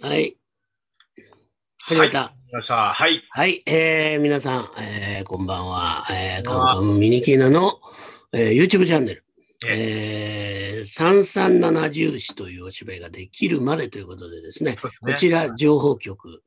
はい。始た。はい。はい。えー、皆さん、えー、こんばんは。えー、カンカンミニキーナの、えー、YouTube チャンネル。えー、三三七十四というお芝居ができるまでということでですね、こちら情報局、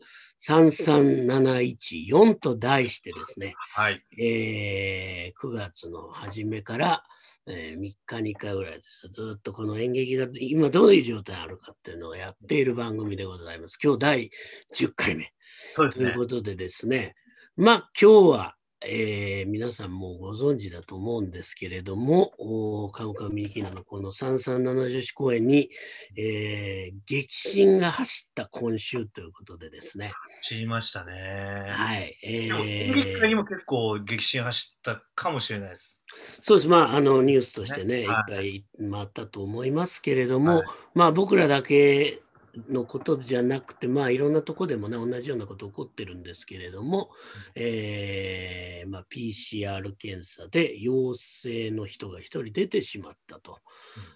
33714と題してですね、はいえー、9月の初めから、えー、3日に回ぐらいですずっとこの演劇が今どういう状態あるかっていうのをやっている番組でございます今日第10回目、ね、ということでですねまあ今日はえー、皆さんもご存知だと思うんですけれども、カムカムミニキナのこの3 3 7女子公演に、えー、激震が走った今週ということでですね。走りましたね。はい。えー、にも、結構激震走ったかもしれないです。そうです。まあ、あの、ニュースとしてね、ねいっぱい回ったと思いますけれども、はい、まあ、僕らだけのことじゃなくて、まあ、いろんなとこでもね同じようなこと起こってるんですけれども、えー、まあ、PCR 検査で陽性の人が1人出てしまったと、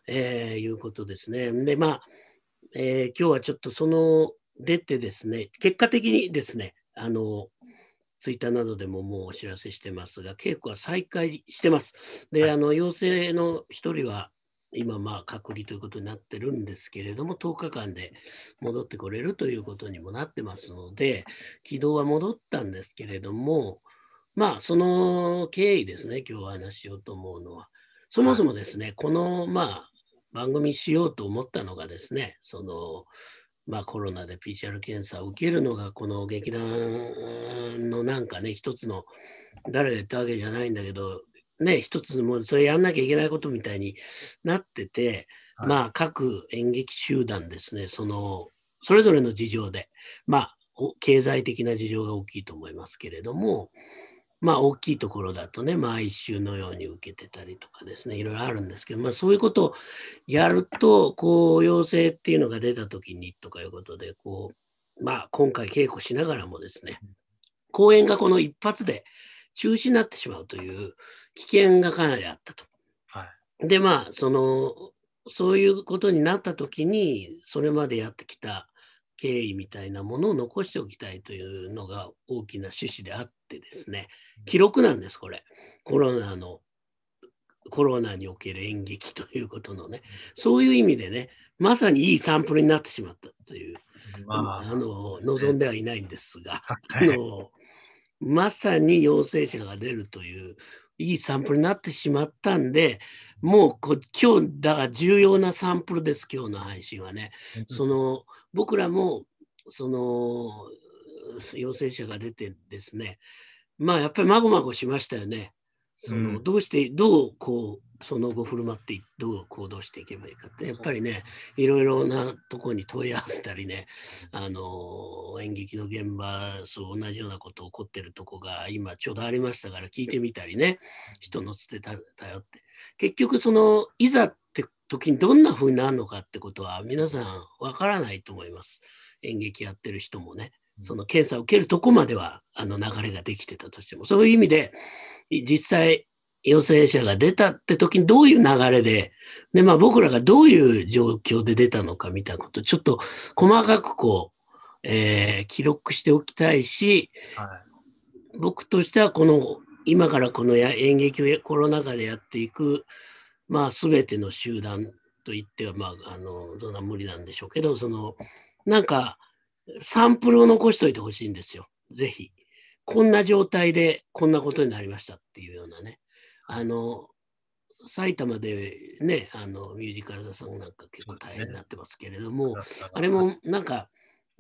えー、いうことですね。でまあえー、今日はちょっとその出てですね結果的にですねあのツイッターなどでももうお知らせしてますが稽古は再開してます。で、はい、あの陽性の1人は今まあ隔離ということになってるんですけれども、10日間で戻ってこれるということにもなってますので、軌道は戻ったんですけれども、まあその経緯ですね、今日お話ししようと思うのは。そもそもですね、はい、このまあ番組しようと思ったのがですね、そのまあ、コロナで PCR 検査を受けるのが、この劇団のなんかね、一つの誰で言ったわけじゃないんだけど、ね、一つもうそれやんなきゃいけないことみたいになってて、はい、まあ各演劇集団ですね、その、それぞれの事情で、まあ、経済的な事情が大きいと思いますけれども、まあ大きいところだとね、毎週のように受けてたりとかですね、いろいろあるんですけど、まあそういうことをやると、こう、要請っていうのが出た時にとかいうことで、こう、まあ今回稽古しながらもですね、公演がこの一発で中止になってしまうという危険がかなりあったと。はい、でまあそのそういうことになった時にそれまでやってきた経緯みたいなものを残しておきたいというのが大きな趣旨であってですね記録なんですこれコロナのコロナにおける演劇ということのねそういう意味でねまさにいいサンプルになってしまったという、まあ、あの望んではいないんですが、あのまさに陽性者が出るといういいサンプルになってしまったんでもうこ今日だから重要なサンプルです今日の配信はね。その僕らもその陽性者が出てですねまあやっぱりまごまごしましたよね。そのどうしてどうこうその後振る舞ってどう行動していけばいいかってやっぱりねいろいろなとこに問い合わせたりねあの演劇の現場そう同じようなこと起こってるとこが今ちょうどありましたから聞いてみたりね人のつてた頼って結局そのいざって時にどんな風になるのかってことは皆さんわからないと思います演劇やってる人もね。その検査を受けるとこまではあの流れができてたとしてもそういう意味で実際陽性者が出たって時にどういう流れでで、まあ、僕らがどういう状況で出たのかみたいなことちょっと細かくこう、えー、記録しておきたいし、はい、僕としてはこの今からこの演劇をコロナ禍でやっていく、まあ、全ての集団といっては、まあ、あのどんな無理なんでしょうけどそのなんかサンプルを残しておいてほしいんですよ。ぜひ。こんな状態でこんなことになりましたっていうようなね。あの、埼玉でね、あの、ミュージカルさんなんか結構大変になってますけれども、ね、あれもなんか、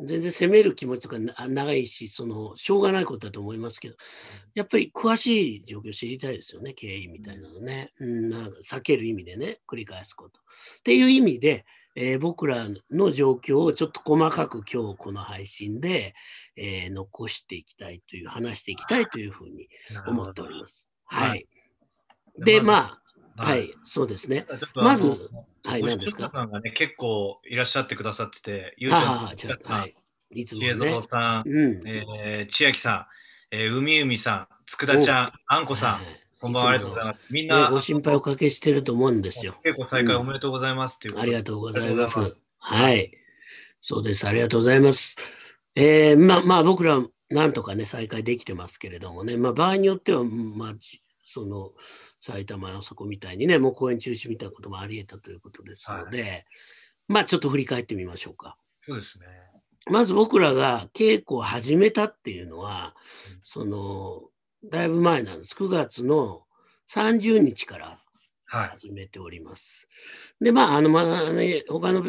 全然責める気持ちとか長いし、その、しょうがないことだと思いますけど、やっぱり詳しい状況知りたいですよね、経緯みたいなのね。うん、なんか避ける意味でね、繰り返すこと。っていう意味で、えー、僕らの状況をちょっと細かく今日この配信で、えー、残していきたいという話していきたいというふうに思っております。はい、でまあ、はい、はい、そうですね。まず、はい、何ですか。さんがね、結構いらっしゃってくださってて、ゆうちゃんさん、はい、いつも、ね、家さん、うん、えー、千秋さん、えー、海海さん、佃ちゃん、あんこさん、はいはいこんばんは、ありがとうございます。みんな、ね、ご心配おかけしてると思うんですよ。結構再開おめでとうございますっていう、うん、ありがとうございます。はい。そうです。ありがとうございます。えー、まあまあ僕らなんとかね再開できてますけれどもね、まあ、場合によっては、まあ、その埼玉のそこみたいにねもう公演中止みたいなこともありえたということですので、はい、まあちょっと振り返ってみましょうか。そうですねまず僕らが稽古を始めたっていうのは、うん、そのだいぶ前なんです。9月の30日から始めております。はい、で、まあ、あの、まあ、ね、他の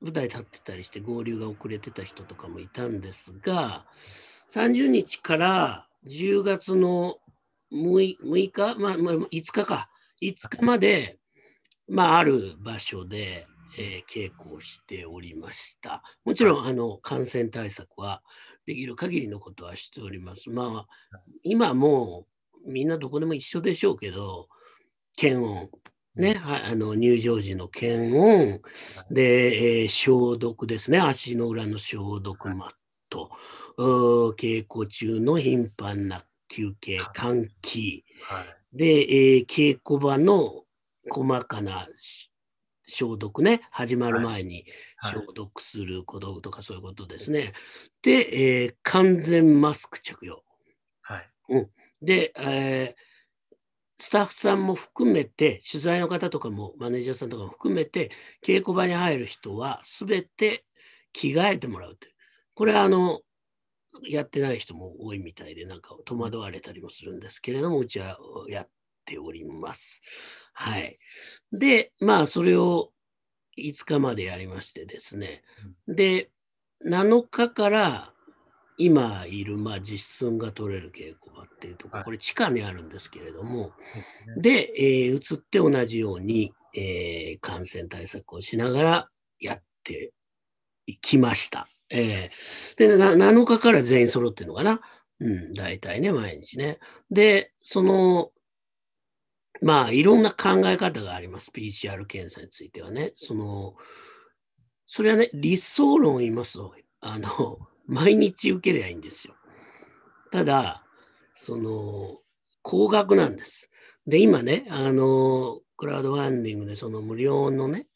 舞台立ってたりして合流が遅れてた人とかもいたんですが、30日から10月の 6, 6日、まあ、まあ、5日か、5日まで、まあ、ある場所で、えー、稽古をしておりました。もちろん、あの、感染対策はできる限りのことはしております。まあ、今もうみんなどこでも一緒でしょうけど、検温、ね、あの入場時の検温、で、えー、消毒ですね、足の裏の消毒マット、はい、稽古中の頻繁な休憩、換気、はい、で、えー、稽古場の細かな消毒ね、始まる前に消毒することとかそういうことですね。はいはい、で、えー、完全マスク着用。はい、うん、で、えー、スタッフさんも含めて、取材の方とかも、マネージャーさんとかも含めて、稽古場に入る人は全て着替えてもらうという。これはあの、やってない人も多いみたいで、なんか戸惑われたりもするんですけれども、うちはやっております。はい。で、まあ、それを5日までやりましてですね。で、7日から今いる、まあ、実寸が取れる稽古場っていうところ、これ地下にあるんですけれども、で、えー、移って同じように、えー、感染対策をしながらやっていきました。えー、で7日から全員揃ってるのかな。うん、大体ね、毎日ね。で、その、まあ、いろんな考え方があります。PCR 検査についてはね。その、それはね、理想論を言いますと、あの、毎日受けりゃいいんですよ。ただ、その、高額なんです。で、今ね、あの、クラウドファンディングでその無料のね、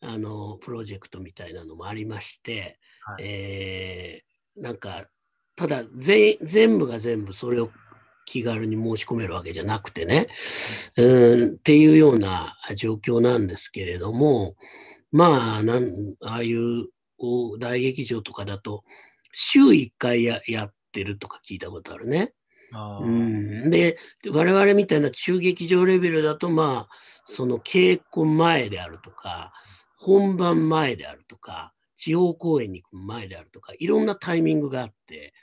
あの、プロジェクトみたいなのもありまして、はい、えー、なんか、ただ全部が全部それを気軽に申し込めるわけじゃなくてね、うん、っていうような状況なんですけれども、まあ、なんああいう大劇場とかだと、週1回ややってるとか聞いたことあるね。うん、で我々みたいな中劇場レベルだとまあその稽古前であるとか本番前であるとか地方公演に行く前であるとかいろんなタイミングがあって、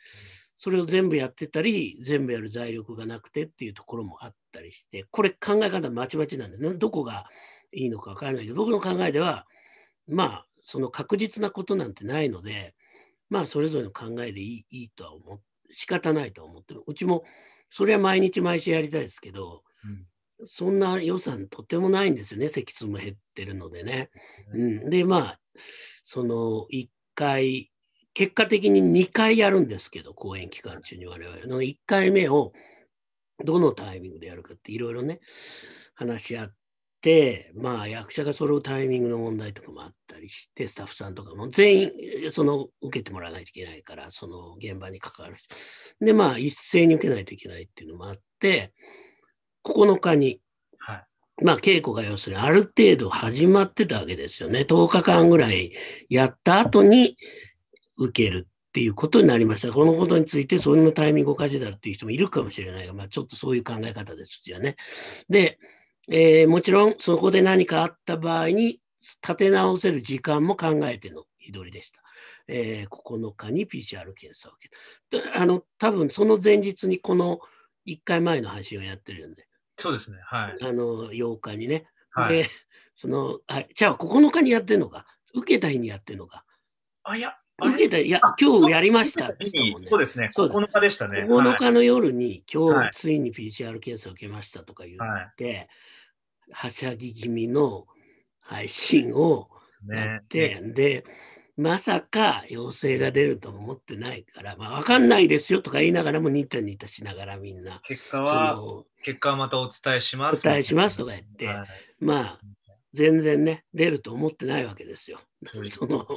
それを全部やってたり、全部やる財力がなくてっていうところもあったりして、これ考え方まちまちなんですね。どこがいいのかわからないけど、僕の考えでは、まあ、その確実なことなんてないので、まあ、それぞれの考えでいいいいとは思って、仕方ないと思ってる。うちも、それは毎日毎週やりたいですけど、うん、そんな予算とてもないんですよね、積数も減ってるのでね。うん、で、まあ、その1回結果的に2回やるんですけど、公演期間中に我々の1回目をどのタイミングでやるかっていろいろね、話し合って、まあ役者が揃うタイミングの問題とかもあったりして、スタッフさんとかも全員、その受けてもらわないといけないから、その現場に関わる人。で、まあ一斉に受けないといけないっていうのもあって、9日に、はい、まあ、稽古が要するにある程度始まってたわけですよね。10日間ぐらいやった後に、受けるっていうことになりました。このことについて、そんなタイミングおかしいだろうっていう人もいるかもしれないが、まあ、ちょっとそういう考え方です、じゃね。で、えー、もちろん、そこで何かあった場合に、立て直せる時間も考えての日取りでした。えー、9日に PCR 検査を受けた。あの、多分その前日にこの1回前の配信をやってるんで。そうですね。はい。あの、8日にね。はい、で、その、はい、じゃあ9日にやってるのか、受けた日にやってるのか。あ、いや、受けた、いや、今日やりましたって言ったもんね。そうですね。9日でしたね。9日の夜に、今日ついに PCR 検査を受けましたとか言って、はしゃぎ気味の配信をやって、で、まさか陽性が出ると思ってないから、まあ、分かんないですよとか言いながらも、ニタニタしながらみんな。結果は、結果はまたお伝えします。お伝えしますとか言って、はい、まあ、全然ね出ると思ってないわけですよ。その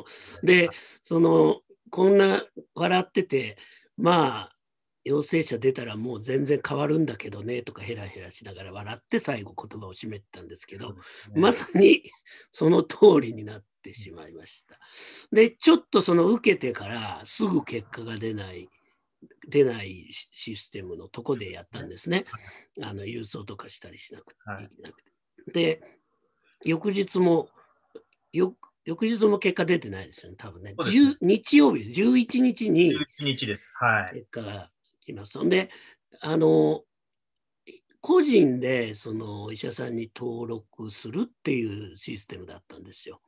で そのこんな笑っててまあ陽性者出たらもう全然変わるんだけどねとかヘラヘラしながら笑って最後言葉を締めてたんですけど、ね、まさにその通りになってしまいました。でちょっとその受けてからすぐ結果が出ない。出ないシステムのとこでやったんですね。あの郵送とかしたりしなくて。はい、なくてで翌日も、翌日も結果出てないですよね、多分ね。ね日曜日、11日に結果が来ます。はで、あの、個人でそのお医者さんに登録するっていうシステムだったんですよ。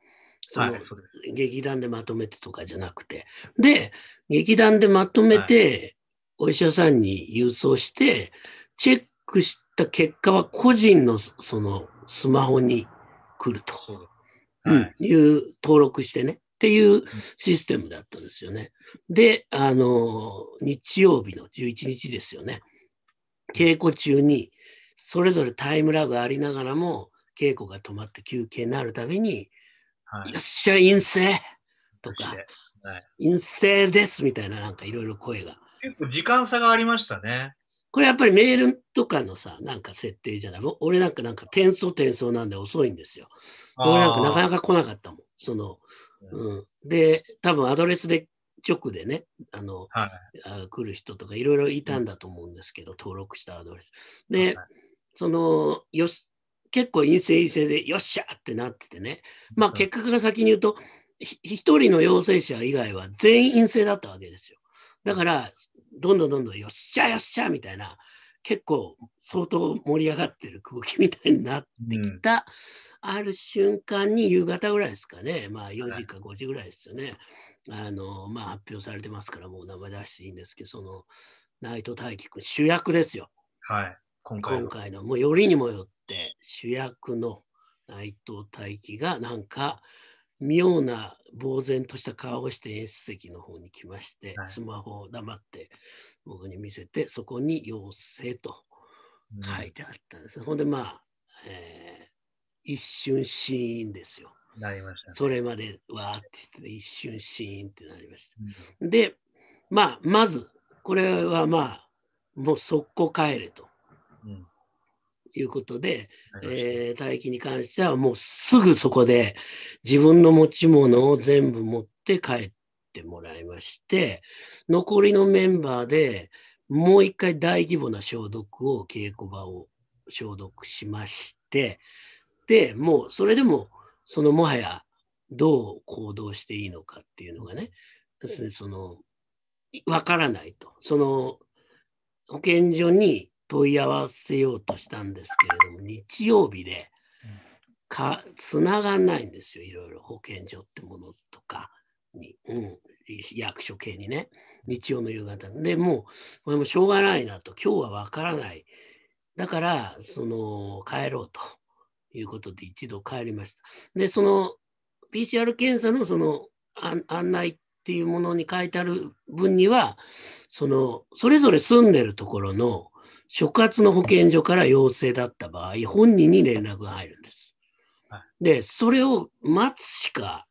その、はい、そ劇団でまとめてとかじゃなくて。で、劇団でまとめて、お医者さんに郵送して、チェックした結果は個人のそのスマホに来ると、い、う登録してねっていうシステムだったんですよね。であの日曜日の11日ですよね稽古中にそれぞれタイムラグありながらも稽古が止まって休憩になるたびに「よっしゃ陰性!」とか「陰性です!」みたいななんかいろいろ声が。結構時間差がありましたね。これやっぱりメールとかのさ、なんか設定じゃない。俺なんかなんか転送転送なんで遅いんですよ。俺なんかなかなか来なかったもん。その、うん。で、多分アドレスで直でね、あの、はい、あ来る人とかいろいろいたんだと思うんですけど、登録したアドレス。で、はい、その、よし、結構陰性陰性で、よっしゃってなっててね。まあ結果が先に言うと、1人の陽性者以外は全員陰性だったわけですよ。だから、どんどんどんどんよっしゃよっしゃみたいな結構相当盛り上がってる空気みたいになってきた、うん、ある瞬間に夕方ぐらいですかねまあ4時か5時ぐらいですよね、はい、あのまあ発表されてますからもう名前出していいんですけどその内藤大輝君主役ですよはい今回今回のもうよりにもよって主役の内藤大輝がなんか妙な呆然とした顔をして演出席の方に来まして、はい、スマホを黙って僕に見せてそこに「陽性」と書いてあったんです、うん、ほんでまあ、えー、一瞬シーンですよ。なりました、ね、それまでわーってして一瞬シーンってなりました。うん、でまあまずこれはまあもう速攻帰れと。うんいうことで、えー、帯に関してはもうすぐそこで自分の持ち物を全部持って帰ってもらいまして残りのメンバーでもう一回大規模な消毒を稽古場を消毒しましてでもうそれでもそのもはやどう行動していいのかっていうのがねですその分からないとその保健所に問い合わせようとしたんですけれども日曜日でか繋がんないんですよいろいろ保健所ってものとかに、うん、役所系にね日曜の夕方でもうこれもしょうがないなと今日はわからないだからその帰ろうということで一度帰りましたでその PCR 検査のその案内っていうものに書いてある分にはそのそれぞれ住んでるところの所轄の保健所から陽性だった場合、本人に連絡が入るんです。で、それを待つしか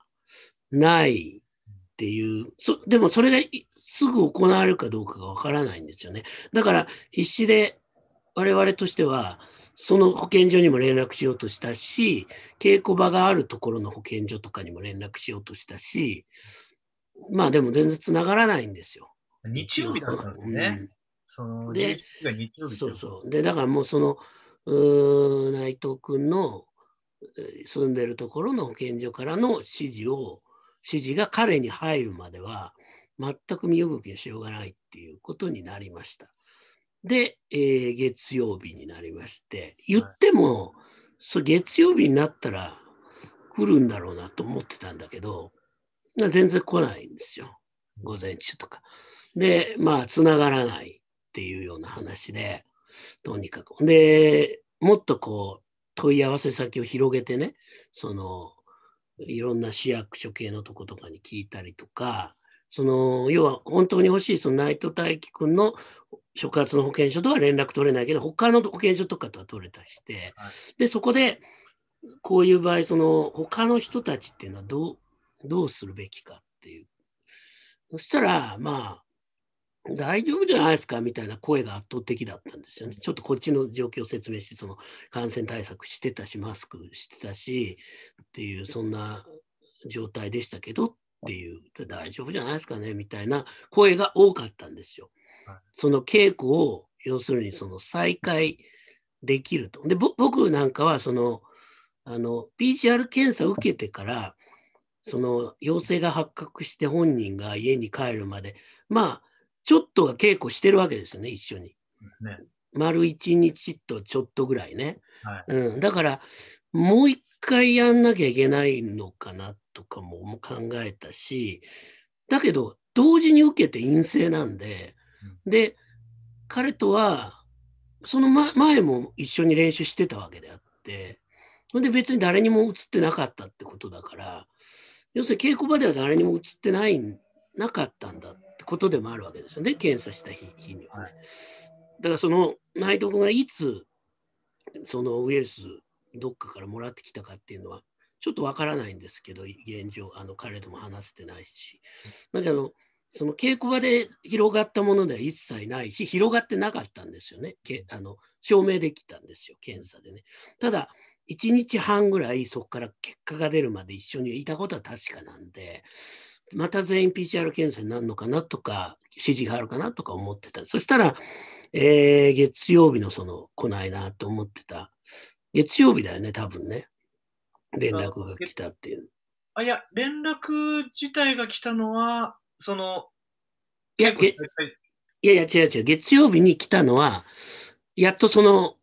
ないっていう、でもそれがすぐ行われるかどうかがわからないんですよね。だから必死で我々としては、その保健所にも連絡しようとしたし、稽古場があるところの保健所とかにも連絡しようとしたし、まあでも全然つながらないんですよ。日曜日だったんですね。うんそのでそうそうでだからもうそのう内藤君の住んでるところの保健所からの指示を指示が彼に入るまでは全く身動きのしようがないっていうことになりました。で、えー、月曜日になりまして言っても、はい、そ月曜日になったら来るんだろうなと思ってたんだけど全然来ないんですよ午前中とか。でまあつながらない。っていうような話で、とにかく。で、もっとこう、問い合わせ先を広げてね、その、いろんな市役所系のとことかに聞いたりとか、その要は本当に欲しいその内藤大樹君の所轄の保健所とは連絡取れないけど他の保健所とかとは取れたりして、でそこでこういう場合その他の人たちっていうのはどうどうするべきかっていうそしたらまあ大丈夫じゃないですかみたいな声が圧倒的だったんですよね。ちょっとこっちの状況を説明して、その感染対策してたし、マスクしてたしっていう、そんな状態でしたけどっていう、大丈夫じゃないですかねみたいな声が多かったんですよ。その稽古を、要するにその再開できると。で、僕なんかは、その、あの、PCR 検査を受けてから、その陽性が発覚して本人が家に帰るまで、まあ、ちょっとは稽古してるわけですよね、一緒に。ですね、丸一日とちょっとぐらいね。はい、うん、だから、もう一回やんなきゃいけないのかなとかも考えたし、だけど、同時に受けて陰性なんで、で、彼とは、その前も一緒に練習してたわけであって、それで別に誰にも映ってなかったってことだから、要するに稽古場では誰にも映ってない、なかったんだっことでもあるわけですよね、検査した日には、ねだからその内藤君がいつそのウイルスどっかからもらってきたかっていうのはちょっとわからないんですけど現状あの彼とも話せてないしだけどその稽古場で広がったものでは一切ないし広がってなかったんですよねけあの証明できたんですよ検査でねただ1日半ぐらいそこから結果が出るまで一緒にいたことは確かなんでまた全員 PCR 検査になるのかなとか、指示があるかなとか思ってた。そしたら、えー、月曜日のその、来ないなと思ってた。月曜日だよね、多分ね。連絡が来たっていう。あ、いや、連絡自体が来たのは、その、いや、いやいや、違う違う。月曜日に来たのは、やっとその、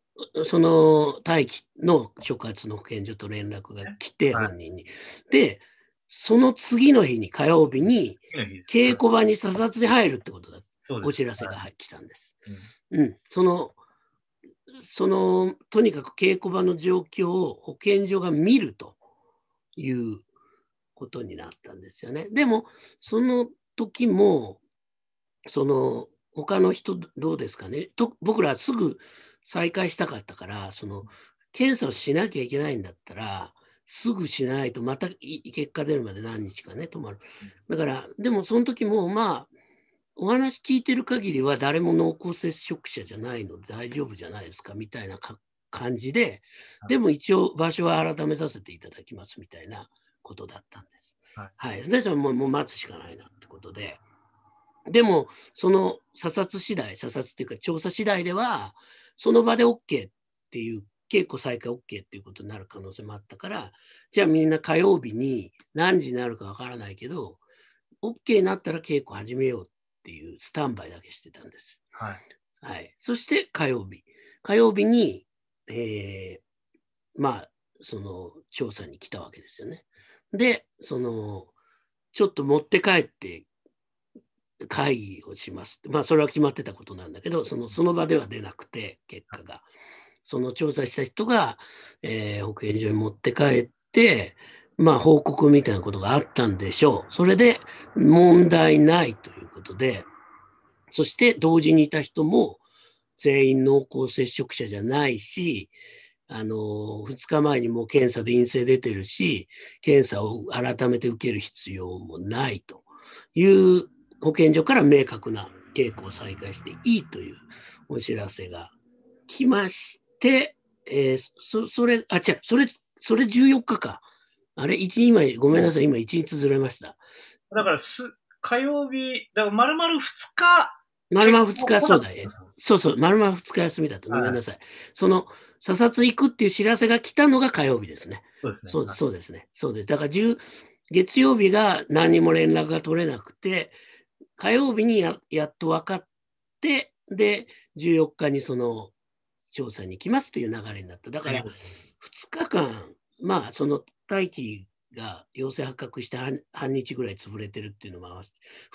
その待機の所轄の保健所と連絡が来て、本人に。はい、で、その次の日に火曜日に稽古場に査察に入るってことだお知らせが入ってたんです。うん、うん、そのそのとにかく稽古場の状況を保健所が見るということになったんですよね。でもその時もその他の人どうですかねと僕らすぐ再開したかったからその検査をしなきゃいけないんだったらすぐしないとまた結果出るまで何日かね止まるだからでもその時もまあお話聞いてる限りは誰も濃厚接触者じゃないので大丈夫じゃないですかみたいな感じででも一応場所は改めさせていただきますみたいなことだったんです。はい、はい、でもうもう待つしかないなってことででもその査察次第査察っていうか調査次第ではその場で OK っていう稽古再開 OK っていうことになる可能性もあったから、じゃあみんな火曜日に何時になるかわからないけど、OK になったら稽古始めようっていうスタンバイだけしてたんです。はい。はい、そして火曜日。火曜日に、えー、まあ、その調査に来たわけですよね。で、その、ちょっと持って帰って会議をします。まあ、それは決まってたことなんだけど、そのその場では出なくて、結果が。その調査した人が、えー、保健所に持って帰って、まあ、報告みたいなことがあったんでしょう。それで問題ないということで、そして同時にいた人も全員濃厚接触者じゃないし、あの、2日前にも検査で陰性出てるし、検査を改めて受ける必要もないという保健所から明確な稽古を再開していいというお知らせが来まして、えー、そそれ、あ、違う、それ、それ14日か。あれ、1、今、ごめんなさい、今1日ずれました。だからす、火曜日、だから丸々2日。丸々2日、そうだね。そうそう、丸々2日休みだと。ごめんなさい。その、査察行くっていう知らせが来たのが火曜日ですね。そうですね。そうそうですね。そうです。だから、月曜日が何も連絡が取れなくて、火曜日にややっと分かって、で、14日にその、調査に来ますという流れになった。だから2日間、まあ、その待機が陽性発覚して半日ぐらい潰れてるっていうのもあって、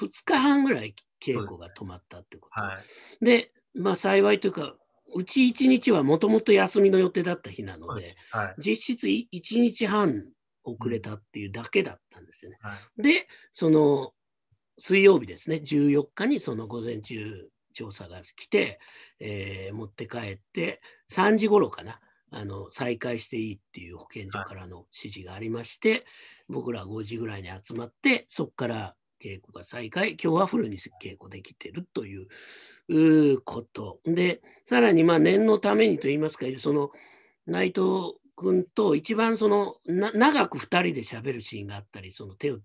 2日半ぐらい稽古が止まったってこと。ではい、で、まあ幸いというか、うち1日はもともと休みの予定だった日なので、ではい、実質1日半遅れたっていうだけだったんですよね。はい、で、その水曜日ですね、14日にその午前中調査が来て、えー、持って帰って3時頃かなあの再開していいっていう保健所からの指示がありまして、僕ら5時ぐらいに集まってそこから稽古が再開今日はフルに稽古できてるということでさらにまあ念のためにといいますかその内藤君と一番その長く2人で喋るシーンがあったりその手を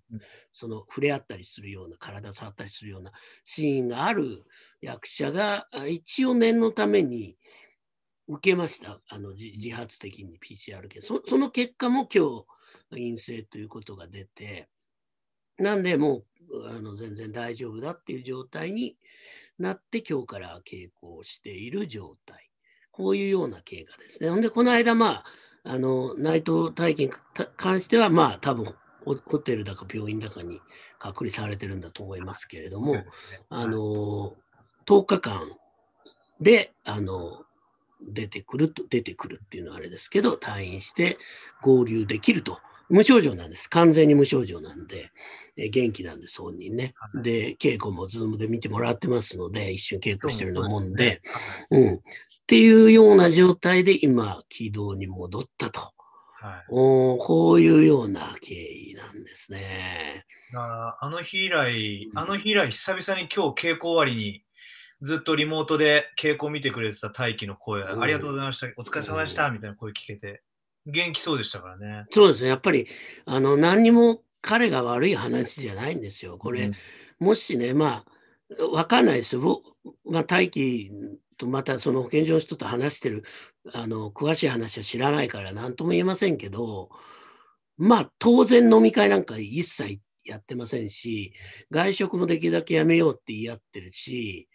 その触れ合ったりするような体を触ったりするようなシーンがある役者が一応念のために受けましたあの自発的に PCR 検査その結果も今日陰性ということが出てなんでもうあの全然大丈夫だっていう状態になって今日から古をしている状態こういうような経過ですね。ほんでこの間まああの体験に関しては、まあ多分ホテルだか病院だかに隔離されてるんだと思いますけれども、あの10日間であの出てくると、出てくるっていうのはあれですけど、退院して合流できると。無症状なんです。完全に無症状なんで、え元気なんです、本人ね。で、稽古も Zoom で見てもらってますので、一瞬稽古してるのもんで、うん。っていうような状態で今、軌道に戻ったと。はい、おこういうような経緯なんですね。あの日以来、あの日以来、久々に今日稽古終わりに、ずっとリモートで稽古を見てくれてた大輝の声、うん、ありがとうございました、お疲れ様でした、みたいな声聞けて、元気そうでしたからね。そうですね、やっぱり、あの、何にも彼が悪い話じゃないんですよ。これ、うん、もしね、まあ、わかんないですよ。まあ、大輝とまたその保健所の人と話してるあの詳しい話は知らないから何とも言えませんけどまあ当然飲み会なんか一切やってませんし外食もできるだけやめようって言い合ってるし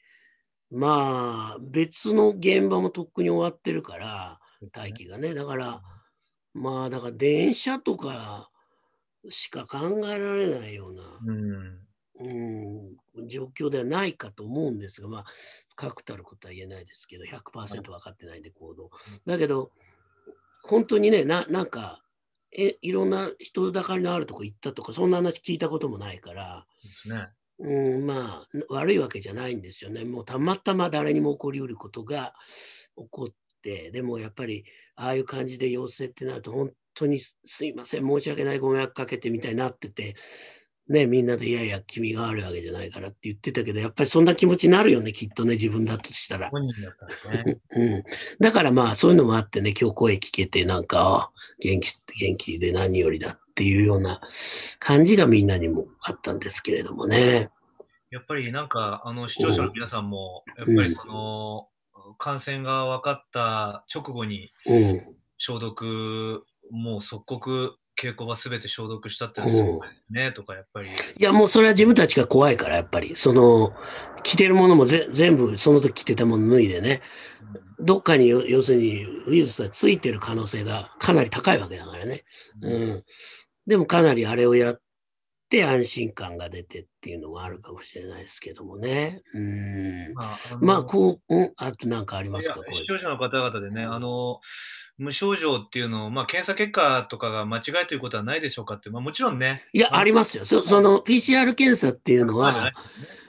まあ別の現場もとっくに終わってるから待機がねだからまあだから電車とかしか考えられないような、うん、うん状況ではないかと思うんですが、まあ、確たることは言えないですけど、100%分かってないんで行動。だけど、本当にね、ななんかえ、いろんな人だかりのあるとこ行ったとか、そんな話聞いたこともないから、う、ね、ん、まあ、悪いわけじゃないんですよね。もうたまたま誰にも起こりうることが起こって、でもやっぱり、ああいう感じで陽性ってなると、本当にすいません、申し訳ない、ご迷惑かけてみたいになってて、ね、みんなで、いやいや、君があるわけじゃないからって言ってたけど、やっぱりそんな気持ちになるよね、きっとね、自分だとしたら。ね、うん、だからまあ、そういうのもあってね、今日声聞けて、なんか、元気、元気で何よりだっていうような感じがみんなにもあったんですけれどもね。やっぱりなんか、あの、視聴者の皆さんも、やっぱりこの、感染が分かった直後に、消毒、もう即刻稽古場すべて消毒したってすごいですね、とか、やっぱり。いや、もうそれは自分たちが怖いから、やっぱり。その、着てるものもぜ全部、その時着てたもの脱いでね、うん、どっかに、要するに、ウイルスがついてる可能性がかなり高いわけだからね。うん。うん、でも、かなりあれをやって安心感が出てっていうのはあるかもしれないですけどもね。うん。まあ、まあ、こう、うん、あと何かありますか視聴者の方々でね、あの、無症状っていうのを、まあ、検査結果とかが間違いということはないでしょうかって、まあ、もちろんね。いや、ありますよ。そその PCR 検査っていうのは、はい、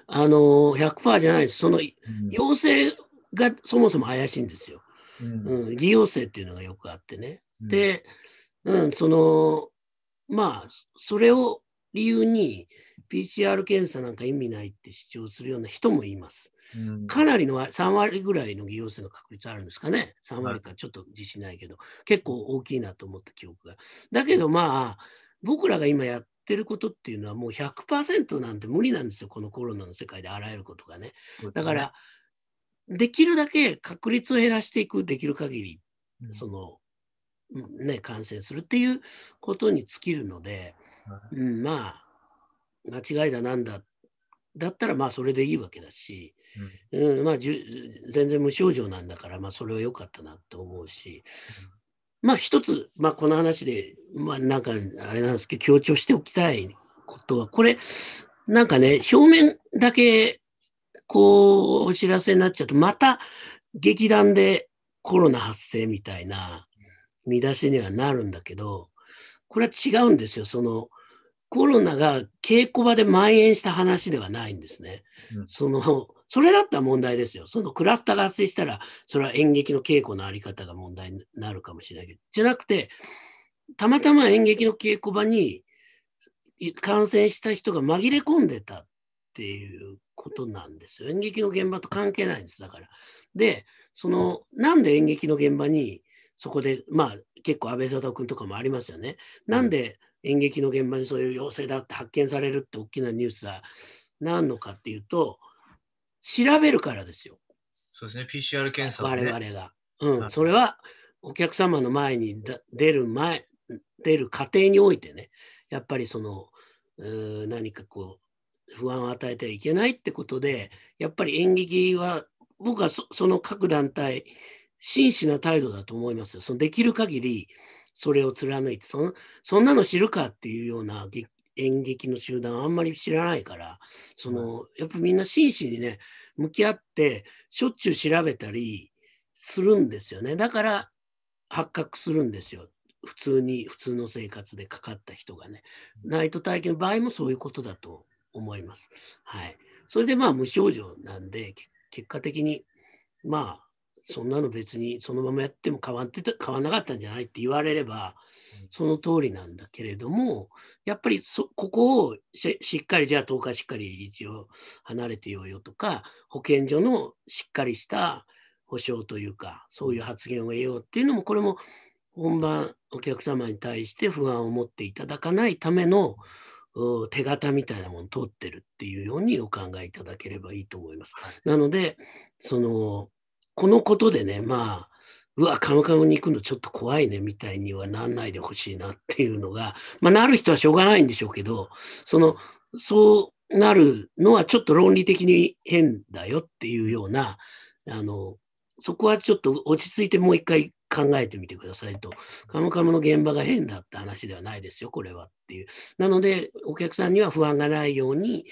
あの100%じゃないです。その、陽性がそもそも怪しいんですよ。うん、うん、偽陽性っていうのがよくあってね。で、うん、その、まあ、それを理由に PCR 検査なんか意味ないって主張するような人もいます。かなりの3割ぐらいの偽陽性の確率あるんですかね、3割かちょっと自信ないけど、結構大きいなと思った記憶が。だけどまあ、僕らが今やってることっていうのは、もう100%なんて無理なんですよ、このコロナの世界であらゆることがね。だから、できるだけ確率を減らしていく、できる限り、その、ね、感染するっていうことに尽きるので、うん、まあ間違いだなんだだったらまあそれでいいわけだし、うん、うん、まあ、全然無症状なんだから、まあ、それは良かったなと思うし、まあ、一つ、まあ、この話で、まあ、なんか、あれなんですけど、強調しておきたいことは、これ、なんかね、表面だけ、こう、お知らせになっちゃうと、また、劇団でコロナ発生みたいな見出しにはなるんだけど、これは違うんですよ。その、コロナが稽古場で蔓延した話ではないんですね。うん、そのそれだったら問題ですよ。そのクラスターが発生したら、それは演劇の稽古のあり方が問題になるかもしれないけど、じゃなくて、たまたま演劇の稽古場に感染した人が紛れ込んでたっていうことなんですよ。演劇の現場と関係ないんです、だから。で、その、なんで演劇の現場に、そこで、まあ、結構安倍佐藤君とかもありますよね。なんで演劇の現場にそういう要請だって発見されるって大きなニュースはなんのかっていうと、調べるからですよ。そうですね、PCR 検査、ね、我々が。うん、それはお客様の前に出る前、出る過程においてね、やっぱりその、何かこう、不安を与えてはいけないってことで、やっぱり演劇は、僕はその各団体、真摯な態度だと思いますよ。そのできる限り、それを貫いてそん、そんなの知るかっていうような演劇の集団あんまり知らないからそのやっぱみんな真摯にね向き合ってしょっちゅう調べたりするんですよねだから発覚するんですよ普通に普通の生活でかかった人がねナイト体験の場合もそういうことだと思いますはいそれでまあ無症状なんで結果的にまあそんなの別にそのままやっても変わってた変わんなかったんじゃないって言われればその通りなんだけれどもやっぱりそここをしっかりじゃあ10日しっかり一応離れてようよとか保健所のしっかりした保証というかそういう発言を得ようっていうのもこれも本番お客様に対して不安を持っていただかないための手形みたいなものを取ってるっていうようにお考えいただければいいと思います。なのでそのこのことでね、まあ、うわ、カムカムに行くのちょっと怖いねみたいにはなんないでほしいなっていうのが、まあ、なる人はしょうがないんでしょうけど、その、そうなるのはちょっと論理的に変だよっていうような、あの、そこはちょっと落ち着いてもう一回考えてみてくださいと、カムカムの現場が変だって話ではないですよ、これはっていう。なので、お客さんには不安がないように、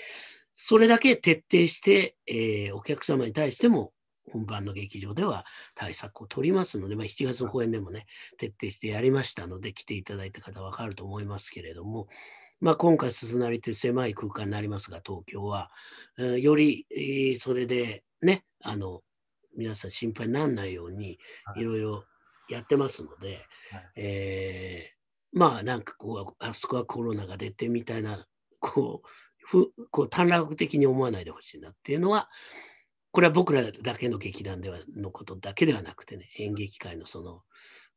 それだけ徹底して、えー、お客様に対しても本番の劇場では対策を取りますので、まあ、7月の公演でもね、徹底してやりましたので、来ていただいた方分かると思いますけれども、まあ、今回、すずなりという狭い空間になりますが、東京は、えー、より、えー、それでね、あの、皆さん心配にならないように、いろいろやってますので、はい、えー、まあ、なんかこう、あそこはコロナが出てみたいな、こう、ふこう短絡的に思わないでほしいなっていうのは、これは僕らだけの劇団ではのことだけではなくてね演劇界のその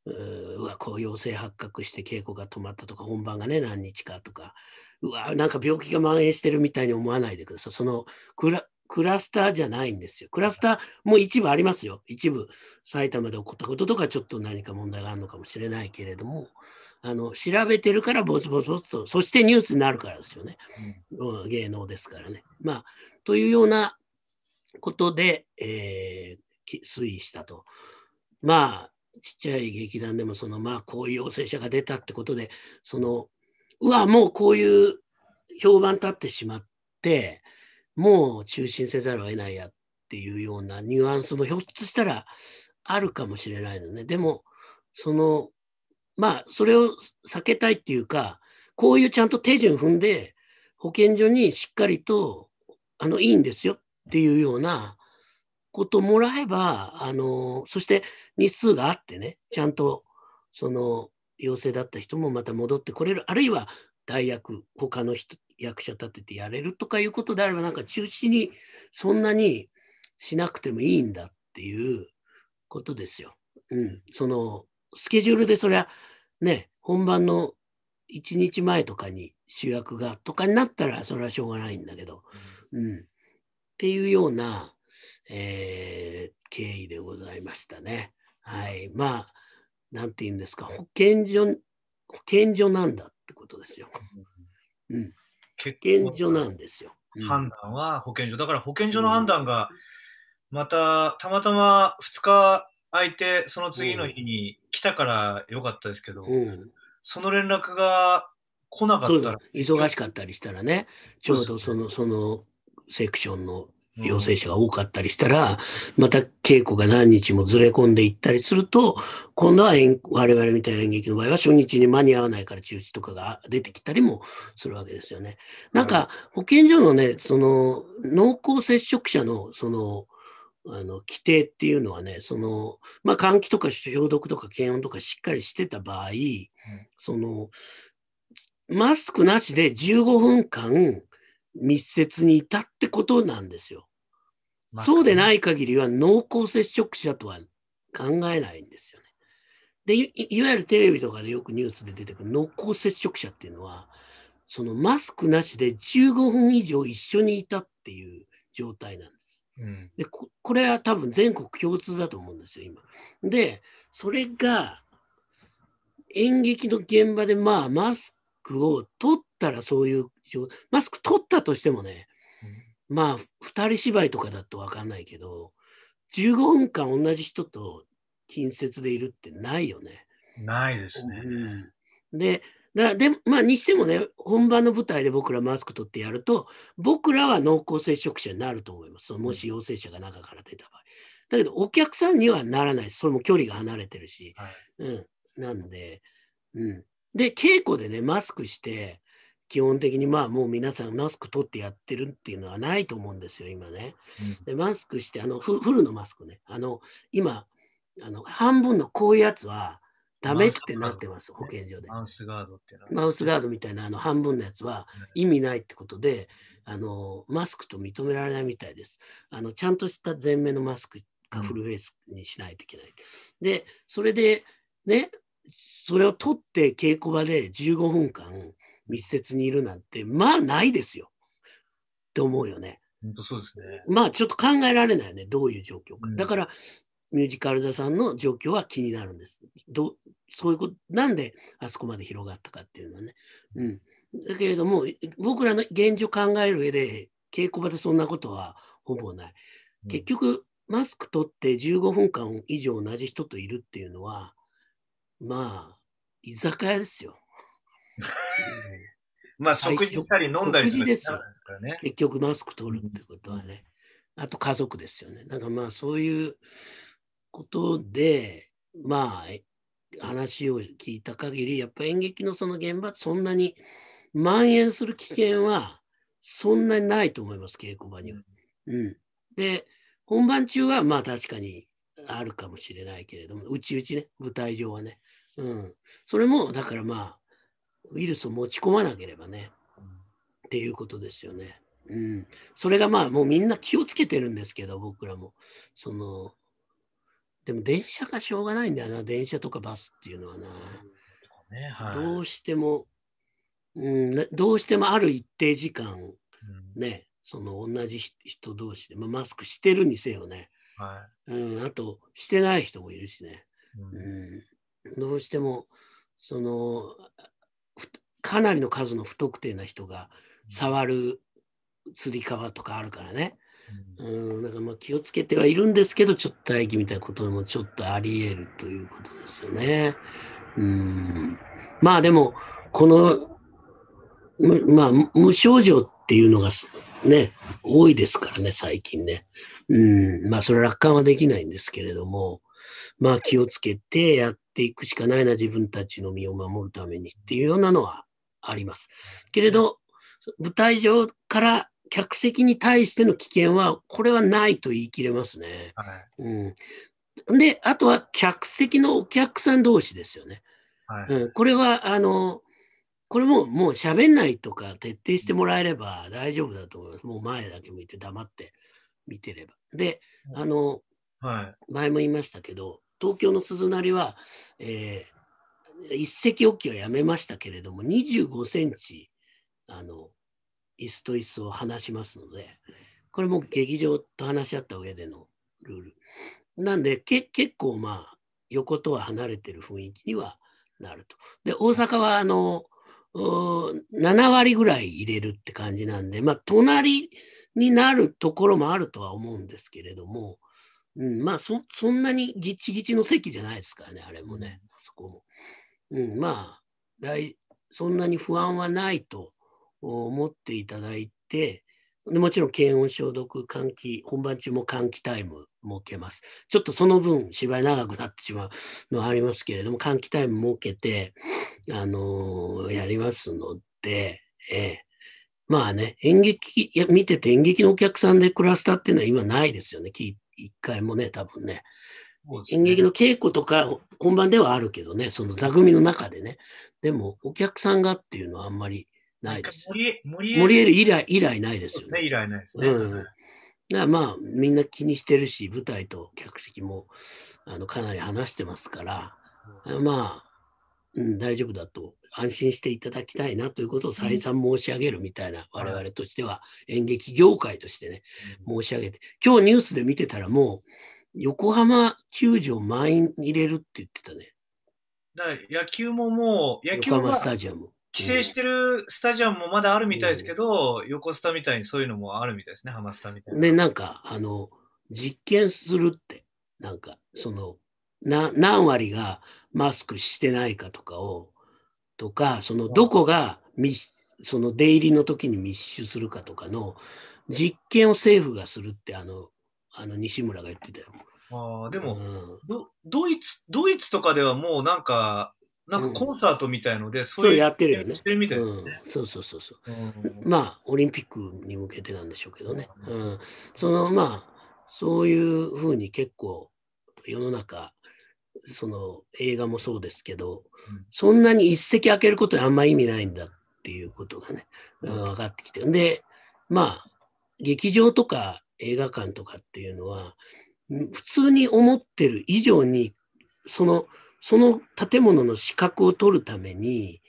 うわこう陽性発覚して稽古が止まったとか本番がね何日かとかうわなんか病気が蔓延してるみたいに思わないでくださいそのクラクラスターじゃないんですよクラスターも一部ありますよ一部埼玉で起こったこととかちょっと何か問題があるのかもしれないけれどもあの調べてるからボツボツボツとそしてニュースになるからですよね、うん、芸能ですからねまあというようなことで、えー、推移したと。まあちっちゃい劇団でもそのまあこういう陽性者が出たってことでそのうわもうこういう評判立ってしまってもう中心せざるを得ないやっていうようなニュアンスもひょっとしたらあるかもしれないのねでもそのまあそれを避けたいっていうかこういうちゃんと手順踏んで保健所にしっかりとあのいいんですよっていうようなこともらえば、あの、そして日数があってね、ちゃんとその陽性だった人もまた戻ってこれる、あるいは代役、他の人役者立ててやれるとかいうことであれば、なんか中止にそんなにしなくてもいいんだっていうことですよ。うん、そのスケジュールでそりゃね、本番の1日前とかに主役がとかになったらそれはしょうがないんだけど、うん、っていうような、えー、経緯でございましたね。はい。まあ、なんて言うんですか、保健所、保健所なんだってことですよ。うん。保健所なんですよ。判断は保健所。だから保健所の判断が、また、たまたま2日空いて、その次の日に来たからよかったですけど、うん、その連絡が来なかったら。忙しかったりしたらね、ちょうどその、そのセクションの陽性者が多かったりしたら、また稽古が何日もずれ込んでいったりすると、今度は我々みたいな演劇の場合は初日に間に合わないから中止とかが出てきたりもするわけですよね。なんか保健所のね、その濃厚接触者のその、あの規定っていうのはねその、まあ、換気とか消毒とか検温とかしっかりしてた場合、そのマスクなしで15分間密接にいたってことなんですよ。そうでない限りは濃厚接触者とは考えないんですよね。でいわゆるテレビとかでよくニュースで出てくる濃厚接触者っていうのはそのマスクなしで15分以上一緒にいたっていう状態なんです。うん、でこれは多分全国共通だと思うんですよ今。でそれが演劇の現場でまあマスクを取ったらそういうマスク取ったとしてもね、うん、まあ、2人芝居とかだと分かんないけど、15分間同じ人と近接でいるってないよね。ないですね。うん、で、だでまあ、にしてもね、本番の舞台で僕らマスク取ってやると、僕らは濃厚接触者になると思います。もし陽性者が中から出た場合。だけど、お客さんにはならない。それも距離が離れてるし。はい、うん、なんで、うん。で、稽古でね、マスクして、基本的にまあもう皆さんマスク取ってやってるっていうのはないと思うんですよ、今ね。でマスクして、あのフルのマスクね、あの今あの、半分のこういうやつはダメってなってます、保健所で。マウスガードってマウスガードみたいなあの半分のやつは意味ないってことで、あのマスクと認められないみたいです。あのちゃんとした全面のマスクかフルフェイスにしないといけない。で、それでね、それを取って稽古場で15分間、密接にいるなんて、まあないですよ。って思うよね。本当そうですね。まあちょっと考えられないよね。どういう状況か。うん、だから、ミュージカル座さんの状況は気になるんです。どそういうこと、なんであそこまで広がったかっていうのはね。うん。だけれども、僕らの現状考える上で、稽古場でそんなことはほぼない。結局、マスク取って15分間以上同じ人といるっていうのは、まあ、居酒屋ですよ。まあ、食事したり飲んだりするですよ、ね、結局マスク取るってことはね。あと家族ですよね。なんかまあそういうことで、まあ話を聞いた限り、やっぱ演劇のその現場そんなに蔓延する危険はそんなにないと思います、稽古場には。うん。で、本番中はまあ確かにあるかもしれないけれども、うちうちね、舞台上はね。うん。それもだからまあウイルスを持ち込まなければね、っていうことですよね。うん、それがまあもうみんな気をつけてるんですけど僕らもそのでも電車がしょうがないんだよな電車とかバスっていうのはな、ねはい、どうしても、うん、どうしてもある一定時間、うん、ねその同じ人同士で、まあ、マスクしてるにせよね、はい、うん、あとしてない人もいるしね、うん、うん、どうしてもそのかなりの数の不特定な人が触るつり革とかあるからね。うん、うんかまあ気をつけてはいるんですけど、ちょっと待機みたいなこともちょっとあり得るということですよね。うん、まあでも、この、まあ、無症状っていうのがね、多いですからね、最近ね。うん、まあそれ楽観はできないんですけれども、まあ気をつけてやってていくしかないな、自分たちの身を守るためにっていうようなのはあります。けれど、舞台上から客席に対しての危険は、これはないと言い切れますね。はい、うん、で、あとは客席のお客さん同士ですよね。はい、うん、これは、あの、これももう喋んないとか徹底してもらえれば大丈夫だと思います。もう前だけ向いて黙って見てれば。で、あの、はい、前も言いましたけど、東京の鈴なりは、えー、一石置きはやめましたけれども25センチあの椅子と椅子を離しますのでこれも劇場と話し合った上でのルールなんで結構まあ横とは離れてる雰囲気にはなるとで大阪はあの7割ぐらい入れるって感じなんでまあ隣になるところもあるとは思うんですけれどもうん、まあそ、そんなにギチギチの席じゃないですからね、あれもね、あそこも。うん、まあ大、そんなに不安はないと思っていただいて、でもちろん検温消毒換気本番中も換気タイム設けますちょっとその分芝居長くなってしまうのはありますけれども換気タイム設けて、あのー、やりますので、えー、まあね演劇いや見てて演劇のお客さんでクラスターっていうのは今ないですよね聞一回もね、多分ね。演劇の稽古とか本番ではあるけどね、その座組の中でね、でもお客さんがっていうのはあんまりないです。森江森江以来以来ないですよね。ね以来ないですね。うん、だからまあみんな気にしてるし、舞台と客席もあのかなり話してますから、うん、まあ、うん、大丈夫だと安心していただきたいなということを再三申し上げるみたいな、我々としては演劇業界としてね、申し上げて今日ニュースで見てたらもう横浜球場満員入れるって言ってたね。だ野球ももう野球も。スタジアム規制してるスタジアムもまだあるみたいですけど、うん、横スタみたいにそういうのもあるみたいですね、ハマスタみたいな。で、なんか、あの、実験するって、なんか、その、な何割がマスクしてないかとかをとか、そのどこが密、その出入りの時に密集するかとかの実験を政府がするって、あの、あの西村が言ってたよ。あでも、うん、ドイツ、ドイツとかではもうなんか、なんかコンサートみたいので、うん、そうやってるよね。してるみたいですね、うん、そうそうそうそう、うん、まあ、オリンピックに向けてなんでしょうけどね。うん、そのまあ、そういうふうに結構世の中その映画もそうですけど、そんなに一席開けることにあんま意味ないんだっていうことがね、分かってきて。で、まあ、劇場とか映画館とかっていうのは、普通に思ってる以上に、その、その建物の資格を取るために、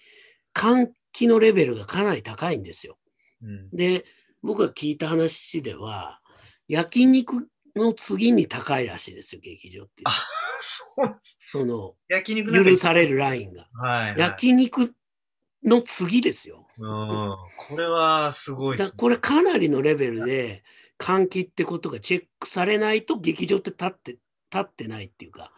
換気のレベルがかなり高いんですよ。うん、で、僕が聞いた話では、焼肉の次に高いらしいですよ、劇場っていう。あ、そうその、焼肉許されるラインが。はい、はい、焼肉の次ですよ。うん、これはすごいです、ね、これかなりのレベルで、換気ってことがチェックされないと劇場って立って、立ってないっていうか、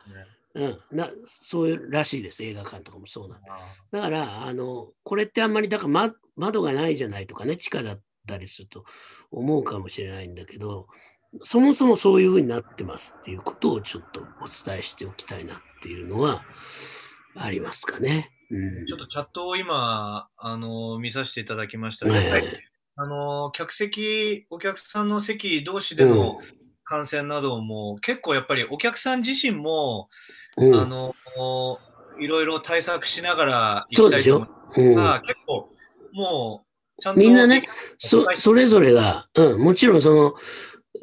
ね、うん、なそういうらしいです。映画館とかもそうなんで。だから、あの、これってあんまり、だから、ま、窓がないじゃないとかね、地下だったりすると思うかもしれないんだけど、そもそもそういうふうになってますっていうことをちょっとお伝えしておきたいなっていうのはありますかね。うん、ちょっとチャットを今、あの見させていただきましたが、ね、はい、あの客席、お客さんの席同士での感染なども、うん、結構やっぱりお客さん自身も、うん、あのいろいろ対策しながら行きたいと思いますが、結構もう、みんなねそ、それぞれが、うん、もちろんその、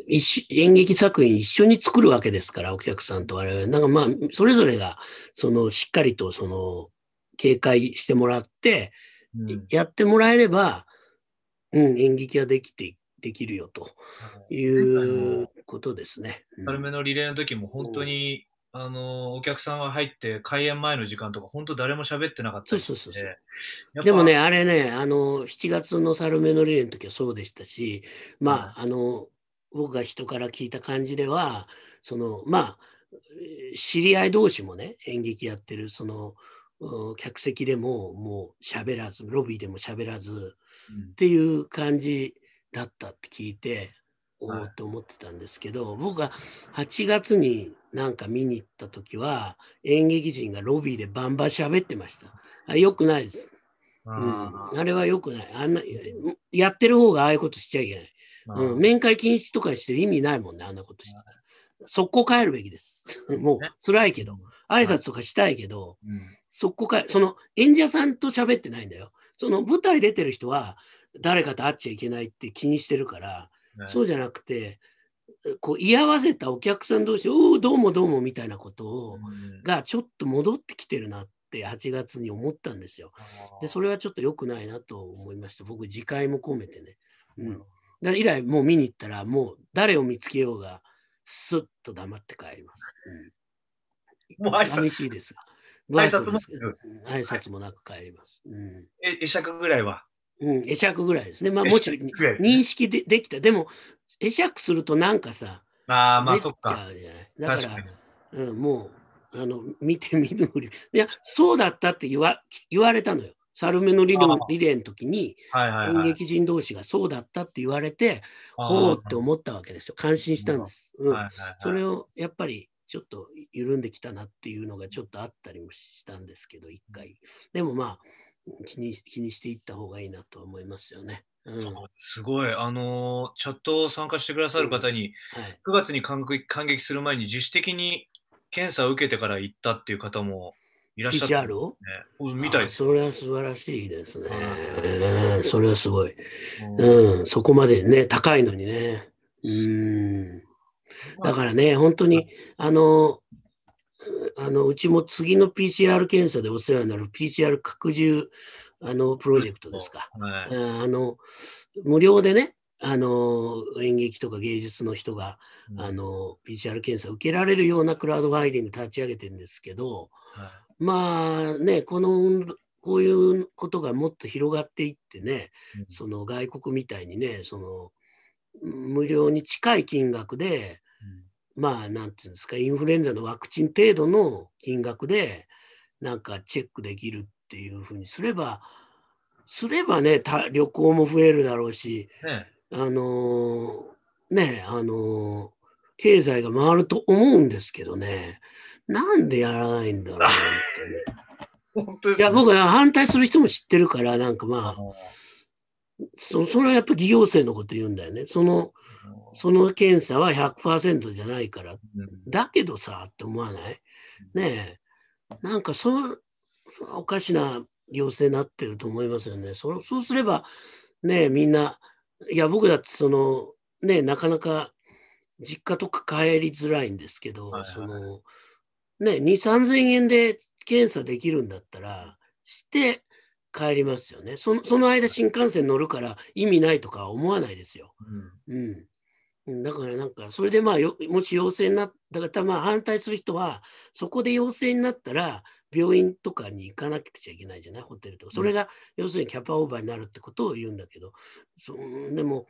演劇作品一緒に作るわけですから、お客さんと我々。なんかまあ、それぞれが、その、しっかりと、その、警戒してもらって、やってもらえれば、うん、演劇はできて、できるよということですね。サルメのリレーの時も本当に、うん、あの、お客さんが入って開演前の時間とか、本当誰も喋ってなかったそうそうそうでもね、あれね、あの、7月のサルメのリレーの時はそうでしたし、まあ、あの、僕が人から聞いた感じではそのまあ知り合い同士もね演劇やってるその客席でももう喋らずロビーでも喋らずっていう感じだったって聞いて、おおっ思ってたんですけど、はい、僕が8月になんか見に行った時は演劇人がロビーでバンバン喋ってました。あよくないです。うん、あれはよくないあんなやってる方がああいうことしちゃいけない。うん、面会禁止とかして意味ないもんね、あんなことしてたら。速攻帰るべきです。もう辛いけど、挨拶とかしたいけど、はい速攻帰その演者さんと喋ってないんだよ。その舞台出てる人は誰かと会っちゃいけないって気にしてるから、はい、そうじゃなくて、こう居合わせたお客さん同士、おお、どうもどうもみたいなことを、がちょっと戻ってきてるなって8月に思ったんですよ。で、それはちょっと良くないなと思いました。僕、自戒も込めてね。うんだ以来もう見に行ったらもう誰を見つけようがすっと黙って帰ります。うん、もう挨拶寂しいです挨拶も挨拶もなく帰ります。はい、うん、え会釈ぐらいはうん、会釈ぐらいですね。まあ、もちろん、ね、認識でできた。でも、会釈するとなんかさ、あまあ、そっか。だから、うん、もう、あの見て見ぬふり。いや、そうだったって言わ言われたのよ。サルメの理論リレーの時に、反撃人同士がそうだったって言われて、ほうって思ったわけですよ。感心したんです。うん、それをやっぱりちょっと緩んできたなっていうのがちょっとあったりもしたんですけど、一回。でもまあ、気に気にしていった方がいいなと思いますよね。うん、すごい、あのチャットを参加してくださる方に、うんはい、9月に感激する前に自主的に検査を受けてから行ったっていう方もいらっしゃる、ね。PCR を、うん、たいそれは素晴らしいですね。えー、それはすごい。うん、そこまでね、高いのにね。うん。だからね、本当に、あの、あのうちも次の PCR 検査でお世話になる PCR 拡充あのプロジェクトですか、はい、あの無料でねあの演劇とか芸術の人が、うん、あの PCR 検査受けられるようなクラウドファイディング立ち上げてるんですけど、はいまあねこのこういうことがもっと広がっていってね、うん、その外国みたいにねその無料に近い金額で、うん、まあなんていうんですかインフルエンザのワクチン程度の金額でなんかチェックできるっていうふうにすればすればね旅行も増えるだろうし、ね、あのねあの経済が回ると思うんですけどね、なんでやらないんだろう、ね、本当です、ね、いや、僕は反対する人も知ってるから、なんかまあ、そそれはやっぱり行政のこと言うんだよね。その、その検査は100%じゃないから、だけどさ、って思わないねえ、なんかその。おかしな行政になってると思いますよね。そそうすれば、ねえ、みんな、いや、僕だってその、ねえ、なかなか実家とか帰りづらいんですけど、はいはい、その、ね、2、3000円で検査できるんだったら、して帰りますよね。その間、新幹線乗るから意味ないとか思わないですよ。うん、うんだからなんか、それでまあもし陽性になった方、まあ反対する人は、そこで陽性になったら、病院とかに行かなくちゃいけないじゃない、ホテルとか。それが、要するにキャパオーバーになるってことを言うんだけど、そでも、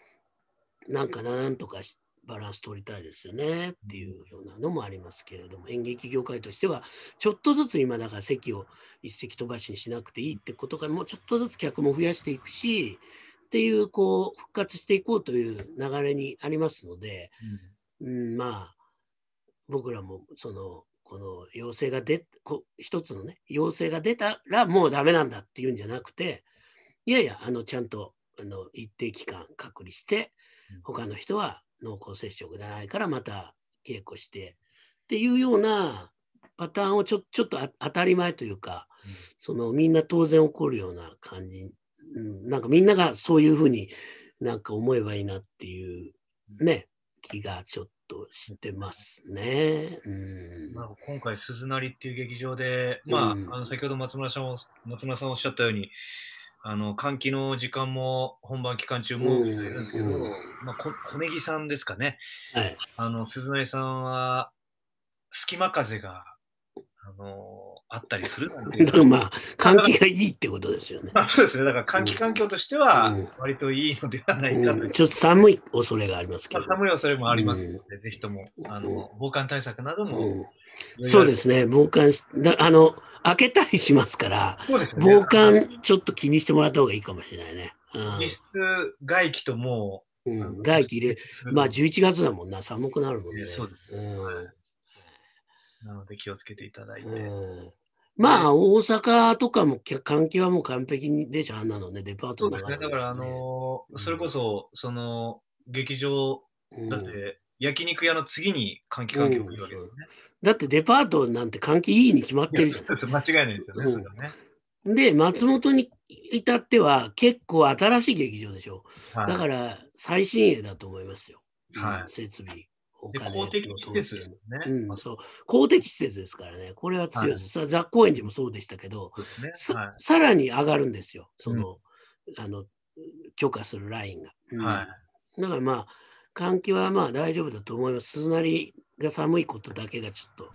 なんかな、なんとかしバランス取りたいですよねっていうようなのもありますけれども演劇業界としてはちょっとずつ今だから席を一席飛ばしにしなくていいってことからもうちょっとずつ客も増やしていくしっていうこう復活していこうという流れにありますので、うん、うん、まあ僕らもそのこの要請が出こ一つのね要請が出たらもうダメなんだっていうんじゃなくていやいやあのちゃんとあの一定期間隔離して他の人は濃厚接触ないからまた稽古してっていうようなパターンをちょちょっと当たり前というか、うん、そのみんな当然起こるような感じ、うん、なんかみんながそういうふうになんか思えばいいなっていうね、気がちょっとしてますね。うんまあ、今回「鈴なり」っていう劇場で、まああの先ほど松村さん松村さんおっしゃったようにあの換気の時間も本番期間中もんですけど、まあ、こ小ネギさんですかね、はい、あの鈴苗さんは隙間風があのあったりするなんてだからまあ、換気がいいってことですよね。まあ、そうですね。だから換気環境としては、割といいのではないかと、うんうん、ちょっと寒い恐れがありますけど。寒い恐れもありますので、ぜひとも、あの、防寒対策なども、そうですね。防寒し、だあの、開けたりしますから、ね、防寒、ちょっと気にしてもらった方がいいかもしれないね。実室外気ともう、うん、外気入れ、まあ11月だもんな、寒くなるもんね。そうですね。なので気をつけていただいて。うんまあ、大阪とかも換気はもう完璧にでしょ、あんなのね、デパート、ね、そうですね、だから、あのーそれこそ、その、劇場、だって、焼肉屋の次に換気関係を言うわけですよね、うん、だってデパートなんて換気いいに決まってるじゃん。間違いないですよね。うん、ねで松本に至っては結構新しい劇場でしょ、はい、だから最新鋭だと思いますよ、はい、設備で公的施設ですよね、うん、まあ、そう。公的施設ですからね、これは強いです。はい、雑高園寺もそうでしたけど、ねはい、さらに上がるんですよ、そのうん、あの許可するラインが、うんはい。だからまあ、換気はまあ大丈夫だと思います。鈴なりが寒いことだけがちょっと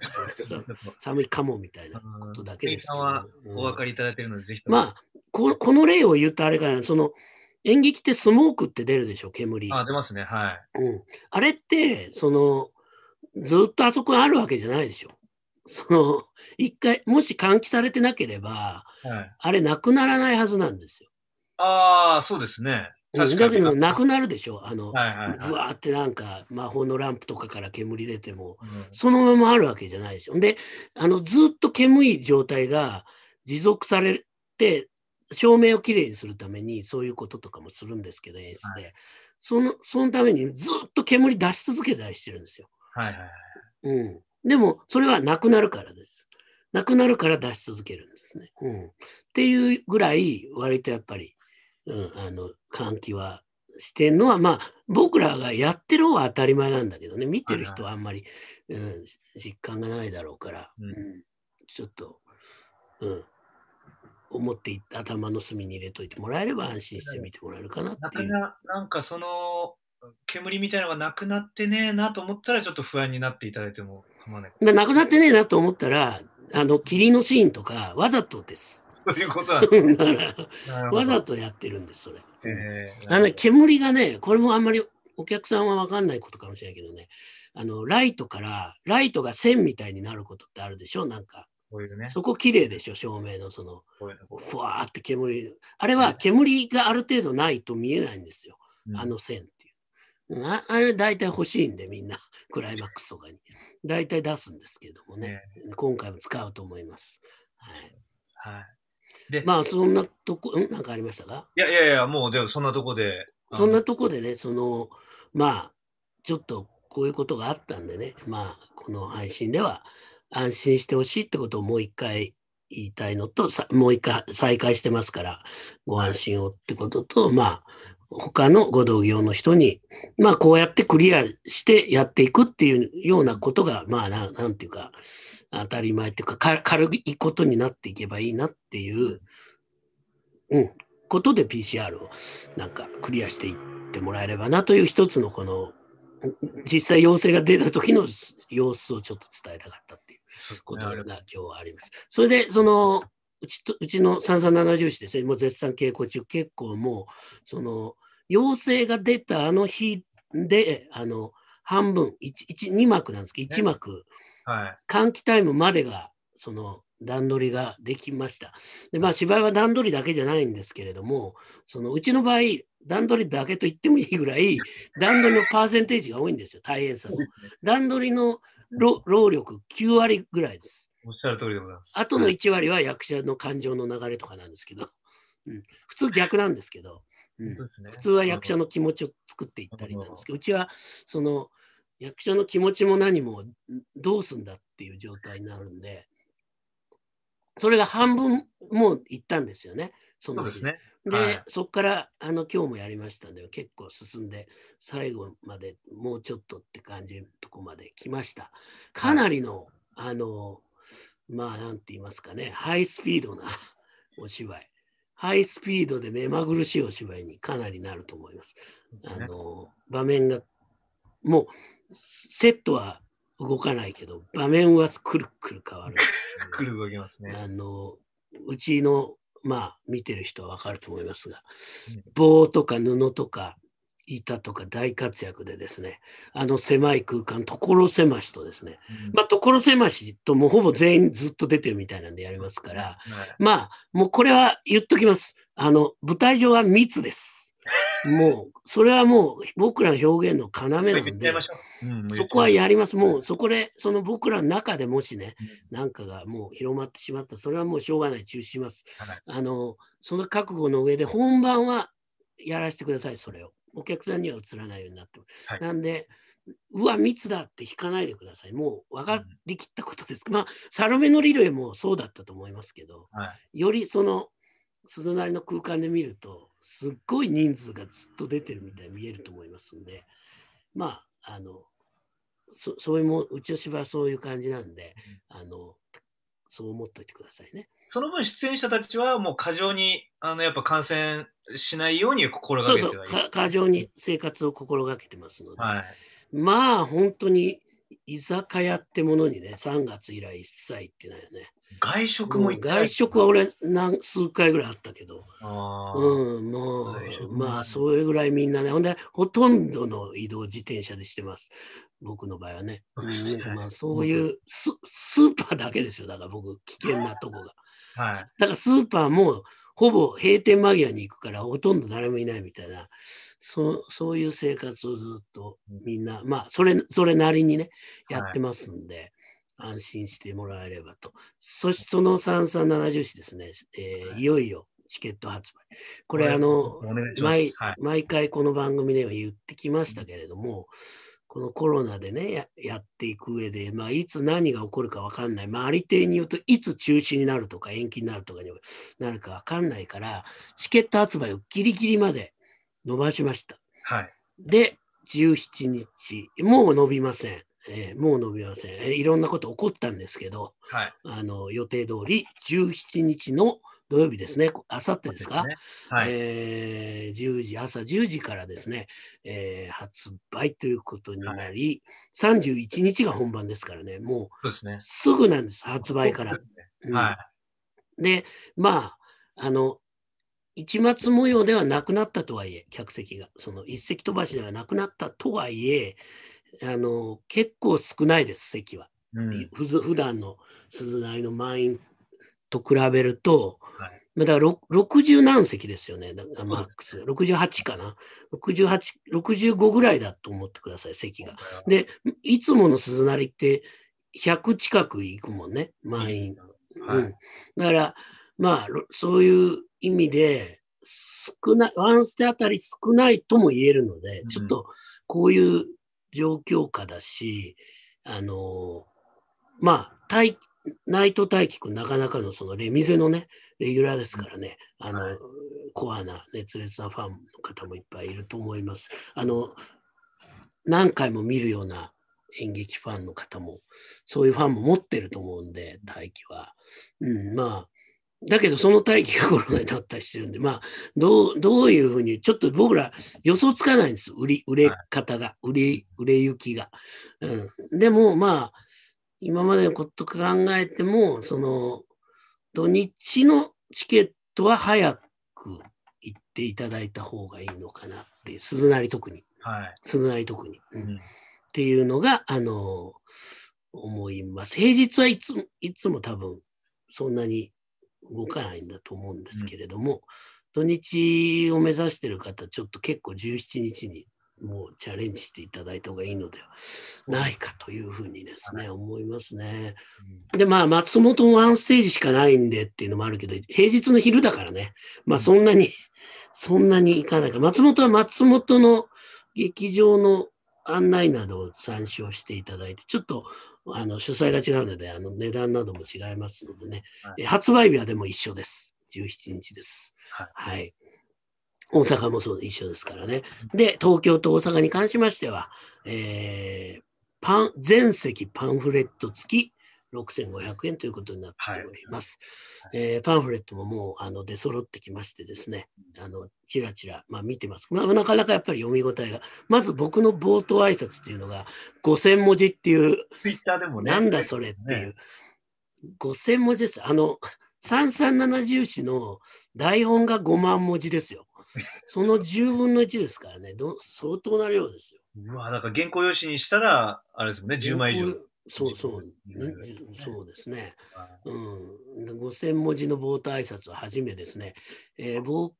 寒いかもみたいなことだけですけど。お分かりいただいてるので、ぜひとも。まあこ、この例を言うとあれかな、その、演劇ってスモークって出るでしょ、煙。あ、出ますね、はい。うん。あれって、その、ずっとあそこにあるわけじゃないでしょ。その、一回、もし換気されてなければ、はい、あれなくならないはずなんですよ。ああ、そうですね。確かに。だなくなるでしょ。あの、はいはいぶわーってなんか、魔法のランプとかから煙出ても、うん、そのままあるわけじゃないでしょ。で、あの、ずっと煙い状態が持続されて、照明をきれいにするためにそういうこととかもするんですけど、演出で。はい、その、そのためにずっと煙出し続けたりしてるんですよ。はいはいはい。うん。でも、それはなくなるからです。なくなるから出し続けるんですね。うん。っていうぐらい、割とやっぱり、うん、あの、換気はしてんのは、まあ、僕らがやってる方は当たり前なんだけどね、見てる人はあんまり、うん、実感がないだろうから、うん、ちょっと、うん、思って頭の隅に入れといてもらえれば安心して見てもらえるかなっていう。ななんかその煙みたいなのがなくなってねえなと思ったらちょっと不安になっていただいても構わない。なくなってねえなと思ったらあの霧のシーンとかわざとです。そういうことなんですね わざとやってるんですそれ。あの煙がねこれもあんまりお客さんは分かんないことかもしれないけどねあのライトからライトが線みたいになることってあるでしょなんか。こういうね、そこ綺麗でしょ、照明のその、ふわーって煙。あれは煙がある程度ないと見えないんですよ、うん、あの線っていう。ああれ大体欲しいんで、みんな、クライマックスとかに。大体出すんですけどもね、ね今回も使うと思います。はい。はいでまあそんなとこ、んなんかありましたかいやいやいや、もうでもそんなとこで。そんなとこでね、そのまあちょっとこういうことがあったんでね、まあこの配信では安心してほしいってことをもう一回言いたいのと、もう一回再開してますから、ご安心をってことと、まあ、他のご同業の人に、まあ、こうやってクリアしてやっていくっていうようなことが、まあな、なんていうか、当たり前っていうか軽いことになっていけばいいなっていう、うん、ことで PCR をなんかクリアしていってもらえればなという一つのこの実際陽性が出た時の様子をちょっと伝えたかったことが今日はあります。それでそのうちとうちの3370師ですね、もう絶賛稽古中、結構もう、その、陽性が出たあの日で、あの、半分、2幕なんですけど、1幕、換気タイムまでが、その、段取りができました。で、まあ、芝居は段取りだけじゃないんですけれども、その、うちの場合、段取りだけと言ってもいいぐらい、段取りのパーセンテージが多いんですよ、大変さの。段取りの労力9割ぐらいです。おっしゃる通りでございます。あとの1割は役者の感情の流れとかなんですけど、うん、普通逆なんですけど、うん普通は役者の気持ちを作っていったりなんですけど、うちはその役者の気持ちも何もどうすんだっていう状態になるんで、それが半分もういったんですよね。そうですね。で、はい、そこからあの今日もやりましたので結構進んで最後までもうちょっとって感じのとこまで来ましたかなりの、はい、あのまあ何て言いますかねハイスピードな お芝居ハイスピードで目まぐるしいお芝居にかなりなると思います。あの場面がもうセットは動かないけど場面はくるくる変わる。くる動きますね。あのうちのまあ見てる人は分かると思いますが、棒とか布とか板とか大活躍でですねあの狭い空間所狭しとですね、まあ所狭しともうほぼ全員ずっと出てるみたいなんでやりますから、まあもうこれは言っときますあの舞台上は密です。もう、それはもう僕らの表現の要なんで、そこはやります。もうそこで、その僕らの中でもしね、なんかがもう広まってしまった、それはもうしょうがない、中止します。あの、その覚悟の上で本番はやらせてください、それを。お客さんには映らないようになってます。はい、なんで、うわ、密だって引かないでください。もう分かりきったことです。うん、まあ、サロメのリレーもそうだったと思いますけど、はい、よりその、鈴なりの空間で見ると、すっごい人数がずっと出てるみたいに見えると思いますんで、まあ、あの、そそういうも、うちの芝はそういう感じなんで、あの、そう思っておいてくださいね。その分、出演者たちはもう過剰に、あの、やっぱ感染しないように心がけてそうそう過剰に生活を心がけてますので、はい、まあ、本当に居酒屋ってものにね、3月以来一切ってないよね。外食も行外食は俺何数回ぐらいあったけどうんもうまあそれぐらいみんなねほんでほとんどの移動自転車でしてます僕の場合はね、うん、まあ、そういうスーパーだけですよだから僕危険なとこが、はい、だからスーパーもほぼ閉店間際に行くからほとんど誰もいないみたいなそそういう生活をずっとみんな、まあそれそれなりにねやってますんで、安心してもらえればと。そしてその三三70紙ですね、えー、いよいよチケット発売。これ、はい、あの、毎、はい、毎回この番組では言ってきましたけれども、このコロナでねやっていく上で、まあ、いつ何が起こるか分かんない、まあ、ありていに言うといつ中止になるとか延期になるとかになるか分かんないからチケット発売をギリギリまで伸ばしました。はい、で17日もう伸びません。えー、もう伸びません、えー、いろんなこと起こったんですけど、はい、あの予定通り17日の土曜日ですね、あさってですか、ね、はい、えー、10時、朝10時からですね、えー、発売ということになり、はい、31日が本番ですからね、もうすぐなんです、ですね、発売から。で、ねはいうん、で、まあ、あの、一末模様ではなくなったとはいえ、客席が、その一席飛ばしではなくなったとはいえ、あの結構少ないです席は、うん、ふ普段の鈴なりの満員と比べると、はい、だから60何席ですよね、マックス。68かな。68、65ぐらいだと思ってください、席が。で、いつもの鈴なりって100近く行くもんね、満員。はい、うん、だから、まあ、そういう意味で、少ない、ワンステあたり少ないとも言えるので、うん、ちょっとこういう状況下だし、あのまあ、大内藤大輝んなかなかのそのレミゼのね、レギュラーですからね、あの、はい、コアな熱烈なファンの方もいっぱいいると思います。あの、何回も見るような演劇ファンの方も、そういうファンも持ってると思うんで、大輝は。うん、まあ、だけどその大機がコロナになったりしてるんで、まあ、どう、どういうふうに、ちょっと僕ら予想つかないんです。売り、売れ方が、売れ、売れ行きが。うん。でも、まあ、今までのこと考えても、その、土日のチケットは早く行っていただいた方がいいのかなっていう、鈴なり特に。はい。鈴なり特に。うん、うん、っていうのが、あの、思います。平日はいつも、いつも多分、そんなに動かないんだと思うんですけれども、土日を目指してる方ちょっと結構17日にもうチャレンジしていただいた方がいいのではないかというふうにですね、思いますね。で、まあ、松本もワンステージしかないんでっていうのもあるけど、平日の昼だからね、まあ、そんなに、そんなにいかないか。松本は松本の劇場の案内などを参照していただいて、ちょっとあの主催が違うのであの値段なども違いますのでね、はい、発売日はでも一緒です。17日です。はい、はい大阪もそうで一緒ですからね。で、東京と大阪に関しましては、えー、パン全席パンフレット付き6500円ということになっております。はいえー、パンフレットももうあの出揃ってきましてですね、あのちらちら、まあ、見てます、まあ。なかなかやっぱり読み応えが、まず僕の冒頭挨拶っていうのが、5000文字っていう、ツイッターでもね、なんだそれっていう、ね、5000文字です。あの、3370詞の台本が5万文字ですよ。その10分の1ですからね、相当な量ですよ。まあ、なんか原稿用紙にしたら、あれですもんね、10枚以上。そうそう、ね、そうですね。うん、5,000文字の冒頭挨拶は初めですね。えー、僕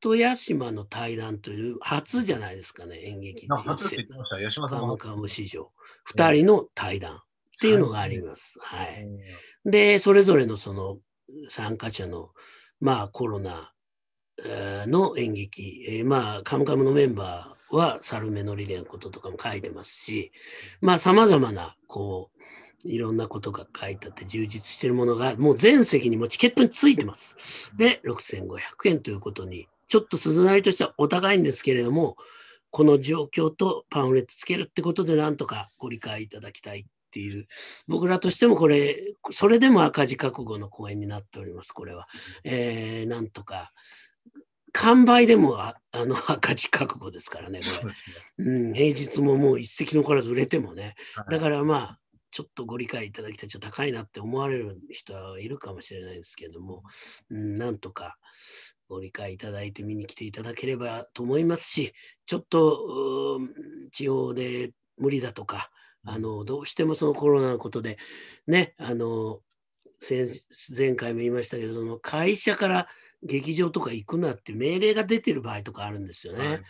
と八島の対談という初じゃないですかね、演劇初って言ってました、八島さんカムカム史上、2人の対談っていうのがあります。はい。で、それぞれのその参加者の、まあコロナの演劇、えー、まあカムカムのメンバーはサルメのリレーのこととかも書いてますしまあさまざまなこういろんなことが書いてあって充実してるものがもう全席にもチケットについてます。で6500円ということにちょっと鈴なりとしてはお高いんですけれどもこの状況とパンフレットつけるってことでなんとかご理解いただきたいっていう僕らとしてもこれそれでも赤字覚悟の講演になっておりますこれは。えー、なんとか完売でもあの 赤字覚悟ですからねこれ、ね、うん、平日ももう一石残らず売れてもね、はい、だからまあちょっとご理解いただきたいちょっと高いなって思われる人はいるかもしれないですけども、うん、なんとかご理解いただいて見に来ていただければと思いますしちょっと地方で無理だとかあのどうしてもそのコロナのことでねあの前回も言いましたけどその会社から劇場とか行くなって命令が出てる場合とかあるんですよね。ね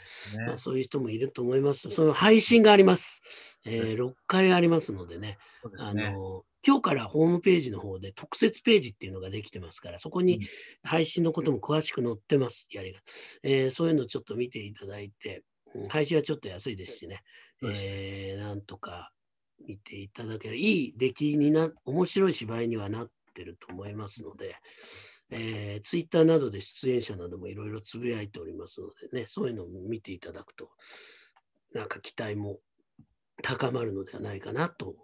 まあ、そういう人もいると思います。その配信があります。えー、6回ありますのでね。でねあの今日からホームページの方で特設ページっていうのができてますから、そこに配信のことも詳しく載ってます。やりが、えー、そういうのちょっと見ていただいて、配信はちょっと安いですしね。ねえー、なんとか見ていただける。いい出来にな、面白い芝居にはなってると思いますので。えー、ツイッターなどで出演者などもいろいろつぶやいておりますのでね、そういうのを見ていただくと、なんか期待も高まるのではないかなと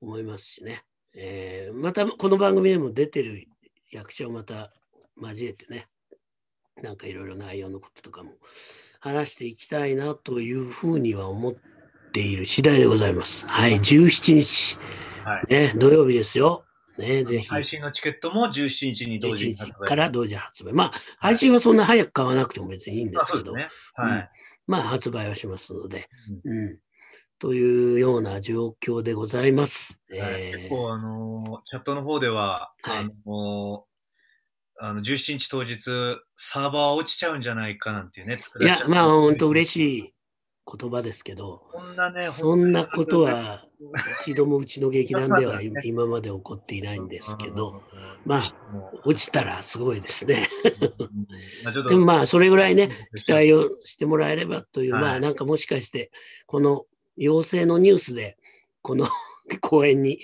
思いますしね。はい、えー、またこの番組でも出てる役者をまた交えてね、なんかいろいろ内容のこととかも話していきたいなというふうには思っている次第でございます。はい、17日、はい、ね、土曜日ですよ。ね、ぜひ。配信のチケットも17日に同時発売。から同時発売。まあ、配信はそんな早く買わなくても別にいいんですけど、ねはいまあ、発売はしますので、うん、というような状況でございます。え結構、あの、チャットの方では、あの、あの17日当日、サーバー落ちちゃうんじゃないかなんていうね。いや、まあ、本当嬉しい言葉ですけど、そんな,、ね、そんなことは一度もうちの劇団では今まで起こっていないんですけど、まあ、落ちたらすごいですね。でもまあ、それぐらいね、期待をしてもらえればという、まあ、なんかもしかして、この陽性のニュースで、この 公演に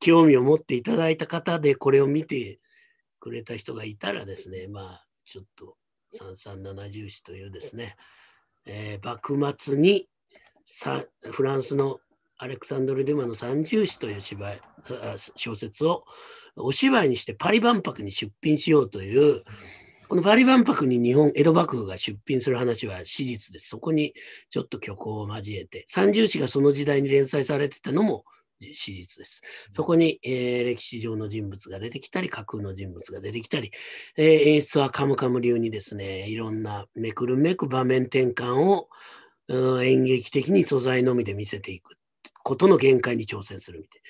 興味を持っていただいた方で、これを見てくれた人がいたらですね、まあ、ちょっと、3370紙というですね、えー、幕末にフランスのアレクサンドル・デュマの三重詩という芝居小説をお芝居にしてパリ万博に出品しようというこのパリ万博に日本江戸幕府が出品する話は史実ですそこにちょっと虚構を交えて三重詩がその時代に連載されてたのも史実です。そこに、えー、歴史上の人物が出てきたり、架空の人物が出てきたり、えー、演出はカムカム流にですね、いろんなめくるめく場面転換を、うん、演劇的に素材のみで見せていくことの限界に挑戦するみたいな。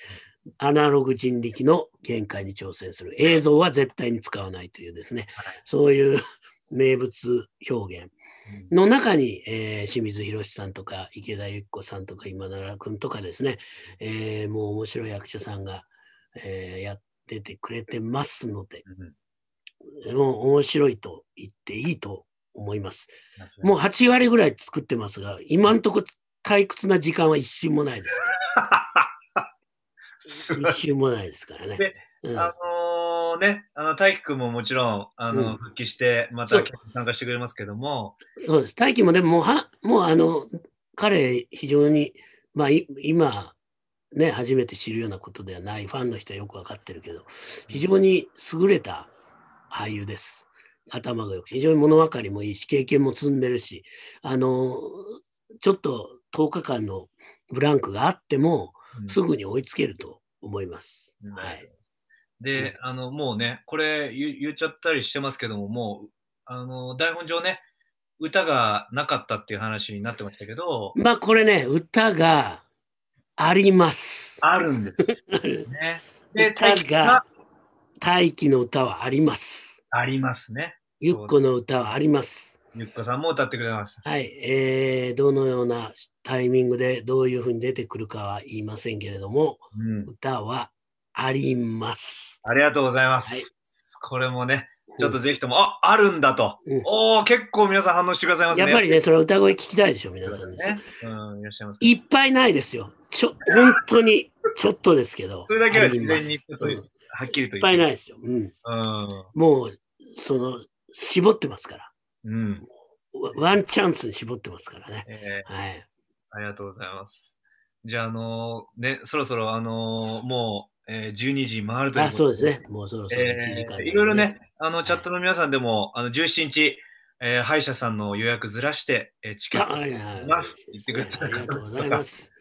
アナログ人力の限界に挑戦する。映像は絶対に使わないというですね、そういう 名物表現。の中に、えー、清水宏さんとか池田由紀子さんとか今永君とかですね、えー、もう面白い役者さんが、えー、やっててくれてますので、うん、もう面白いと言っていいと思います。もう8割ぐらい作ってますが、今んとこ退屈な時間は一瞬もないですから。一瞬もないですからね。うん、あのーね、あの、大輝くんももちろん、あの、うん、復帰して、また参加してくれますけども。そうです。大輝もでも、もうは、もうあの、彼、非常に、まあ、今、ね、初めて知るようなことではない、ファンの人はよくわかってるけど、非常に優れた俳優です。頭がよく、非常に物分かりもいいし、経験も積んでるし、あの、ちょっと10日間のブランクがあっても、すぐに追いつけると思います。うん、はい。で、あの、もうね、これ言っちゃったりしてますけども、もう、あの、台本上ね、歌がなかったっていう話になってましたけど。まあ、これね、歌があります。あるんです、ね。で、歌が、大気の歌はあります。ありますね。ゆっこの歌はあります。ゆっこさんも歌ってくれます。はい、えー、どのようなタイミングでどういうふうに出てくるかは言いませんけれども、うん、歌はあります。ありがとうございます。はい、これもね、ちょっとぜひとも、うん、あ、あるんだと。うん、おお、結構皆さん反応してくださいますね。やっぱりね、それ歌声聞きたいでしょ、皆さんね。うん、いらっしゃいます。いっぱいないですよ。ちょ、本当に、ちょっとですけど。それだけは事前に、はっきりと、うん、いっぱいないですよ。うん。うん、もう、その、絞ってますから。うん。ワンチャンスに絞ってますからね。えー、はい。ありがとうございます。じゃあ、あのー、ね、そろそろ、あのー、もう、えー、12時回るということで。そうですね。もうそろそろ1時間、ね、えー、いろいろね、あの、チャットの皆さんでも、あの、17日、えー、歯医者さんの予約ずらして、えー、チケットあります。言ってくださる方とか。ありがとうございます。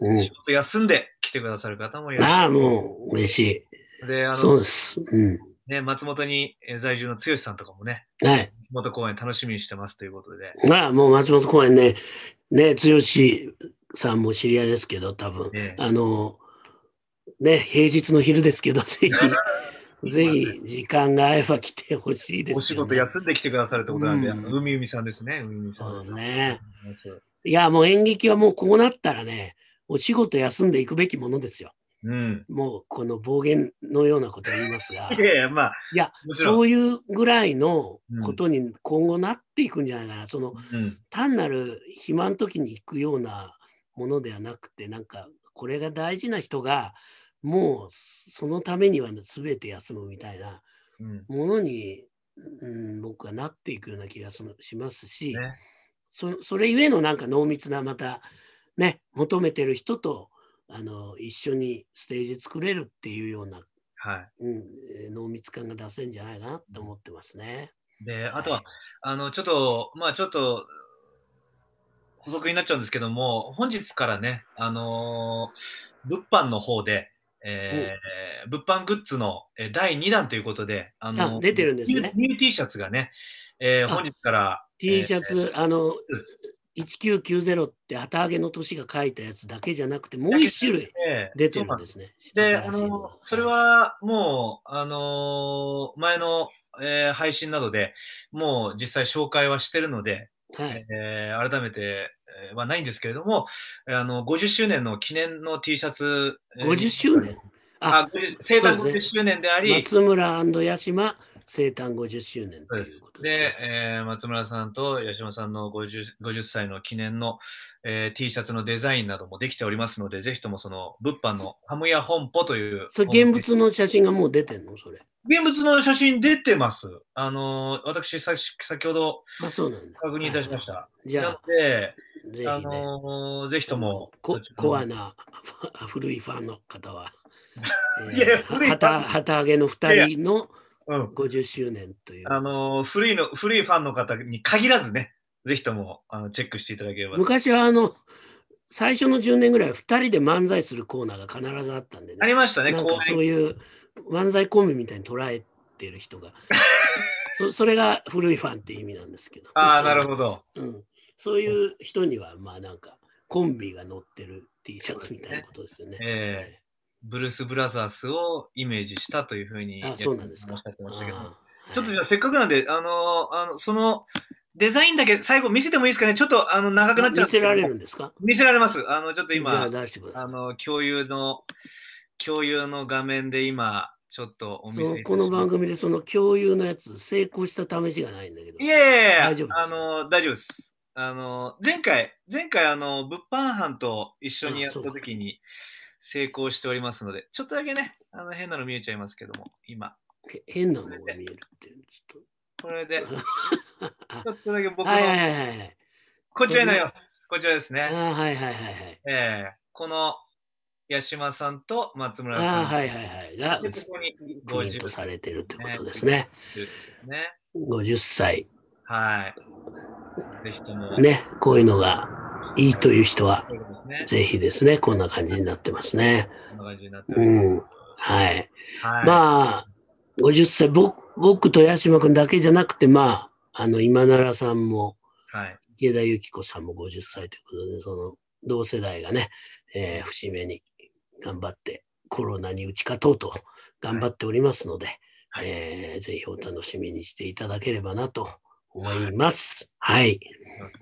う仕事休んで来てくださる方もいらっしゃる。ああ、もう嬉しい。で、あの、そうです。うん。ね、松本に在住の剛さんとかもね、はい、松本公演楽しみにしてますということで。まあ、もう松本公演ね、ね、剛さんも知り合いですけど、多分、ね、あの、ね、平日の昼ですけど、ぜひ、ぜひ、時間が合えば来てほしいです、ね、お仕事休んできてくださるってことなんで、うん、海海さんですね、海海さん。そうですね。いや、もう演劇はもうこうなったらね、お仕事休んでいくべきものですよ。うん、もうこの暴言のようなことを言いますが、いやまあ、いやそういうぐらいのことに今後なっていくんじゃないかな、うん、その、うん、単なる暇の時に行くようなものではなくて、なんかこれが大事な人がもうそのためには全て休むみたいなものに、うん、うん、僕はなっていくような気がしますし、ね、そそれゆえのなんか濃密なまたね求めてる人とあの一緒にステージ作れるっていうような、はい、うん、濃密感が出せるんじゃないかなと思ってますね。であとは、はい、あのちょっとまあちょっと補足になっちゃうんですけども、本日からね、あのー、物販の方で、えー、物販グッズの第2弾ということで、あのー、出てるんですね。ニュー T シャツがね、えー、本日から。T シャツ、えー、あの、1990って旗揚げの年が書いたやつだけじゃなくて、もう一種類出てるんですね。であの、それはもう、あのー、前の、えー、配信などでもう実際紹介はしてるので、はい、えー、改めてはないんですけれども、あの50周年の記念の T シャツ。50周年ああ生誕50周年であり。松村八島生誕50周年ということで、すで、えー、松村さんと吉野さんの 50, 50歳の記念の、えー、T シャツのデザインなどもできておりますので、ぜひともその物販のハムや本舗という。それ現物の写真がもう出てんのそれ。現物の写真出てます。あのー、私さ、先ほど確認いたしました。じゃあのぜひ、ね、あのー、ぜひともコアな古いファンの方は、いや旗揚げの2人の50周年という。あの古いの、古いファンの方に限らずね、ぜひともあのチェックしていただければ。昔はあの、最初の10年ぐらいは2人で漫才するコーナーが必ずあったんでね。ありましたね、なんかそういう漫才コンビみたいに捉えてる人が。そそれが古いファンっていう意味なんですけど。ああ、なるほど、うん。そういう人には、まあなんか、コンビが乗ってる T シャツみたいなことですよね。ねえーブルース・ブラザースをイメージしたというふうにおっしゃってましたけど、ちょっとじゃあせっかくなんで、あのー、あのそのデザインだけ最後見せてもいいですかねちょっとあの長くなっちゃう見せられるんですか見せられます。あのちょっと今、あの共有の、共有の画面で今、ちょっとお見せこの番組でその共有のやつ成功した試しがないんだけど。いやいやいや、あの大丈夫です。あの前回、前回あの物販班と一緒にやった時に、成功しておりますので、ちょっとだけね、あの変なの見えちゃいますけども、今。変なのが見えるっていうちょっと。これで、ちょっとだけ僕の、はいはいはいはい、こちらになります。こちらですね。はいはいはいはい。えー、この八島さんと松村さん。はいはいはい。が、ここに50されてるということですね。ね50歳。はい。ぜひとも。ね、こういうのがいいという人は、ぜひですね、こんな感じになってますね。こんな感じになってます。うん。はい。はい、まあ、50歳、僕、僕、八島君だけじゃなくて、まあ、あの、今奈さんも、はい、池田由紀子さんも50歳ということで、その、同世代がね、えー、節目に頑張って、コロナに打ち勝とうと頑張っておりますので、はい、えー、ぜひお楽しみにしていただければなと思います。はい。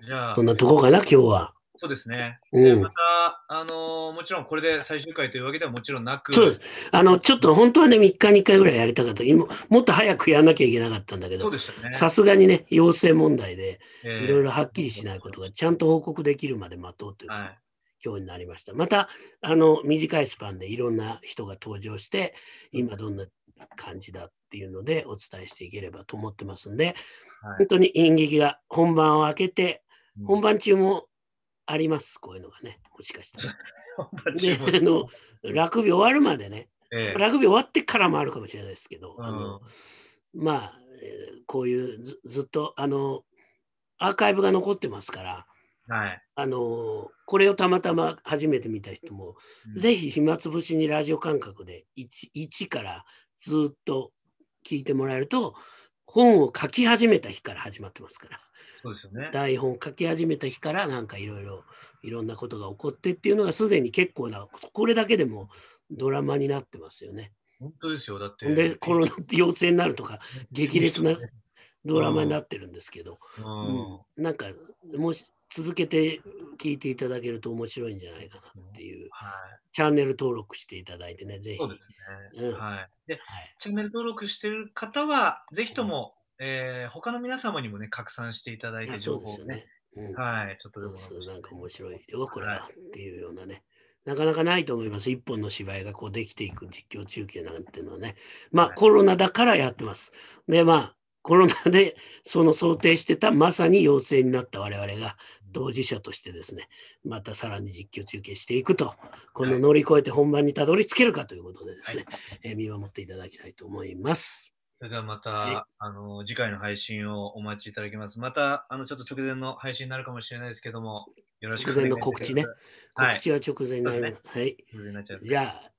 じゃあ、そんなとこかな、今日は。そうですね。うん、また、あのー、もちろんこれで最終回というわけではもちろんなく。そうです。あの、ちょっと本当はね、3日に1回ぐらいやりたかった。今、もっと早くやらなきゃいけなかったんだけど、さすがにね、陽性問題で、いろいろはっきりしないことがちゃんと報告できるまで待とうという、はい、今日になりました。また、あの、短いスパンでいろんな人が登場して、今どんな感じだっていうのでお伝えしていければと思ってますんで、はい、本当に演劇が本番を開けて、うん、本番中もあります、こういうのがね、もしかしたら。で、あの、ビー終わるまでね、ええ、ラグビー終わってからもあるかもしれないですけど、うん、あのまあ、こういうずっとあのアーカイブが残ってますから、はい、あのこれをたまたま初めて見た人も、うん、ぜひ暇つぶしにラジオ感覚で 1, 1からずっと聞いてもらえると本を書き始めた日から始まってますから。そうですよね、台本を書き始めた日からなんかいろいろいろんなことが起こってっていうのがすでに結構なこれだけでもドラマになってますよね。本当ですよだってでコロナ陽性になるとか激烈なドラマになってるんですけど、うん、うん、なんかもし続けて聞いていただけると面白いんじゃないかなっていう、はい、チャンネル登録していただいてね、ぜひ。はい、で、はい、チャンネル登録してる方は、ぜひとも、うん、えー、他の皆様にもね、拡散していただいて、情報をね。ねうん、はい、ちょっとでも。なんか面白いよ、これは、っていうようなね。なかなかないと思います。一本の芝居がこうできていく実況中継なんていうのはね。まあ、はい、コロナだからやってます。で、まあ、コロナでその想定してたまさに陽性になった我々が当事者としてですね、またさらに実況中継していくと、この乗り越えて本番にたどり着けるかということでですね、はい、え見守っていただきたいと思います。それではまた、あの、次回の配信をお待ちいただきます。また、あの、ちょっと直前の配信になるかもしれないですけども、よろしくお願いします。直前の告知ね。告知は直前になりはい、はい。ます。じゃあ、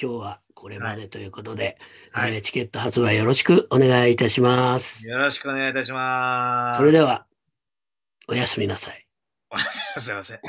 今日はこれまでということで、はい、えー、チケット発売よろしくお願いいたします。よろしくお願いいたします。それでは、おやすみなさい。すいません。